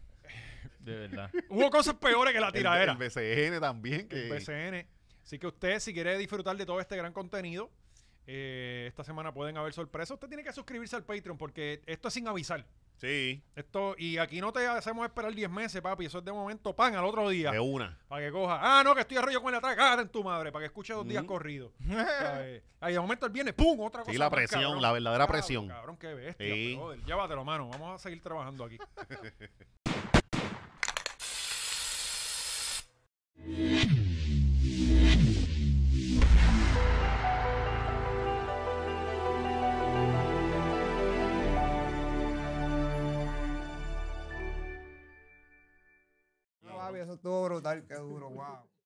De verdad. Hubo cosas peores que la <laughs> tiradera. El, BCN también. Que... BCN. Así que usted, si quiere disfrutar de todo este gran contenido, eh, esta semana pueden haber sorpresas. Usted tiene que suscribirse al Patreon porque esto es sin avisar. Sí. Esto, y aquí no te hacemos esperar 10 meses, papi. Eso es de momento pan al otro día. De una. Para que coja. Ah, no, que estoy arroyo con la Cállate en tu madre. Para que escuche dos días mm. corridos. <laughs> Ahí de momento él viene, ¡pum! Otra cosa. Sí, la presión, la verdadera presión. Cabrón, qué bestia. Sí. Llévatelo, mano. Vamos a seguir trabajando aquí. <laughs> <laughs> eso estuvo brutal, qué duro, wow.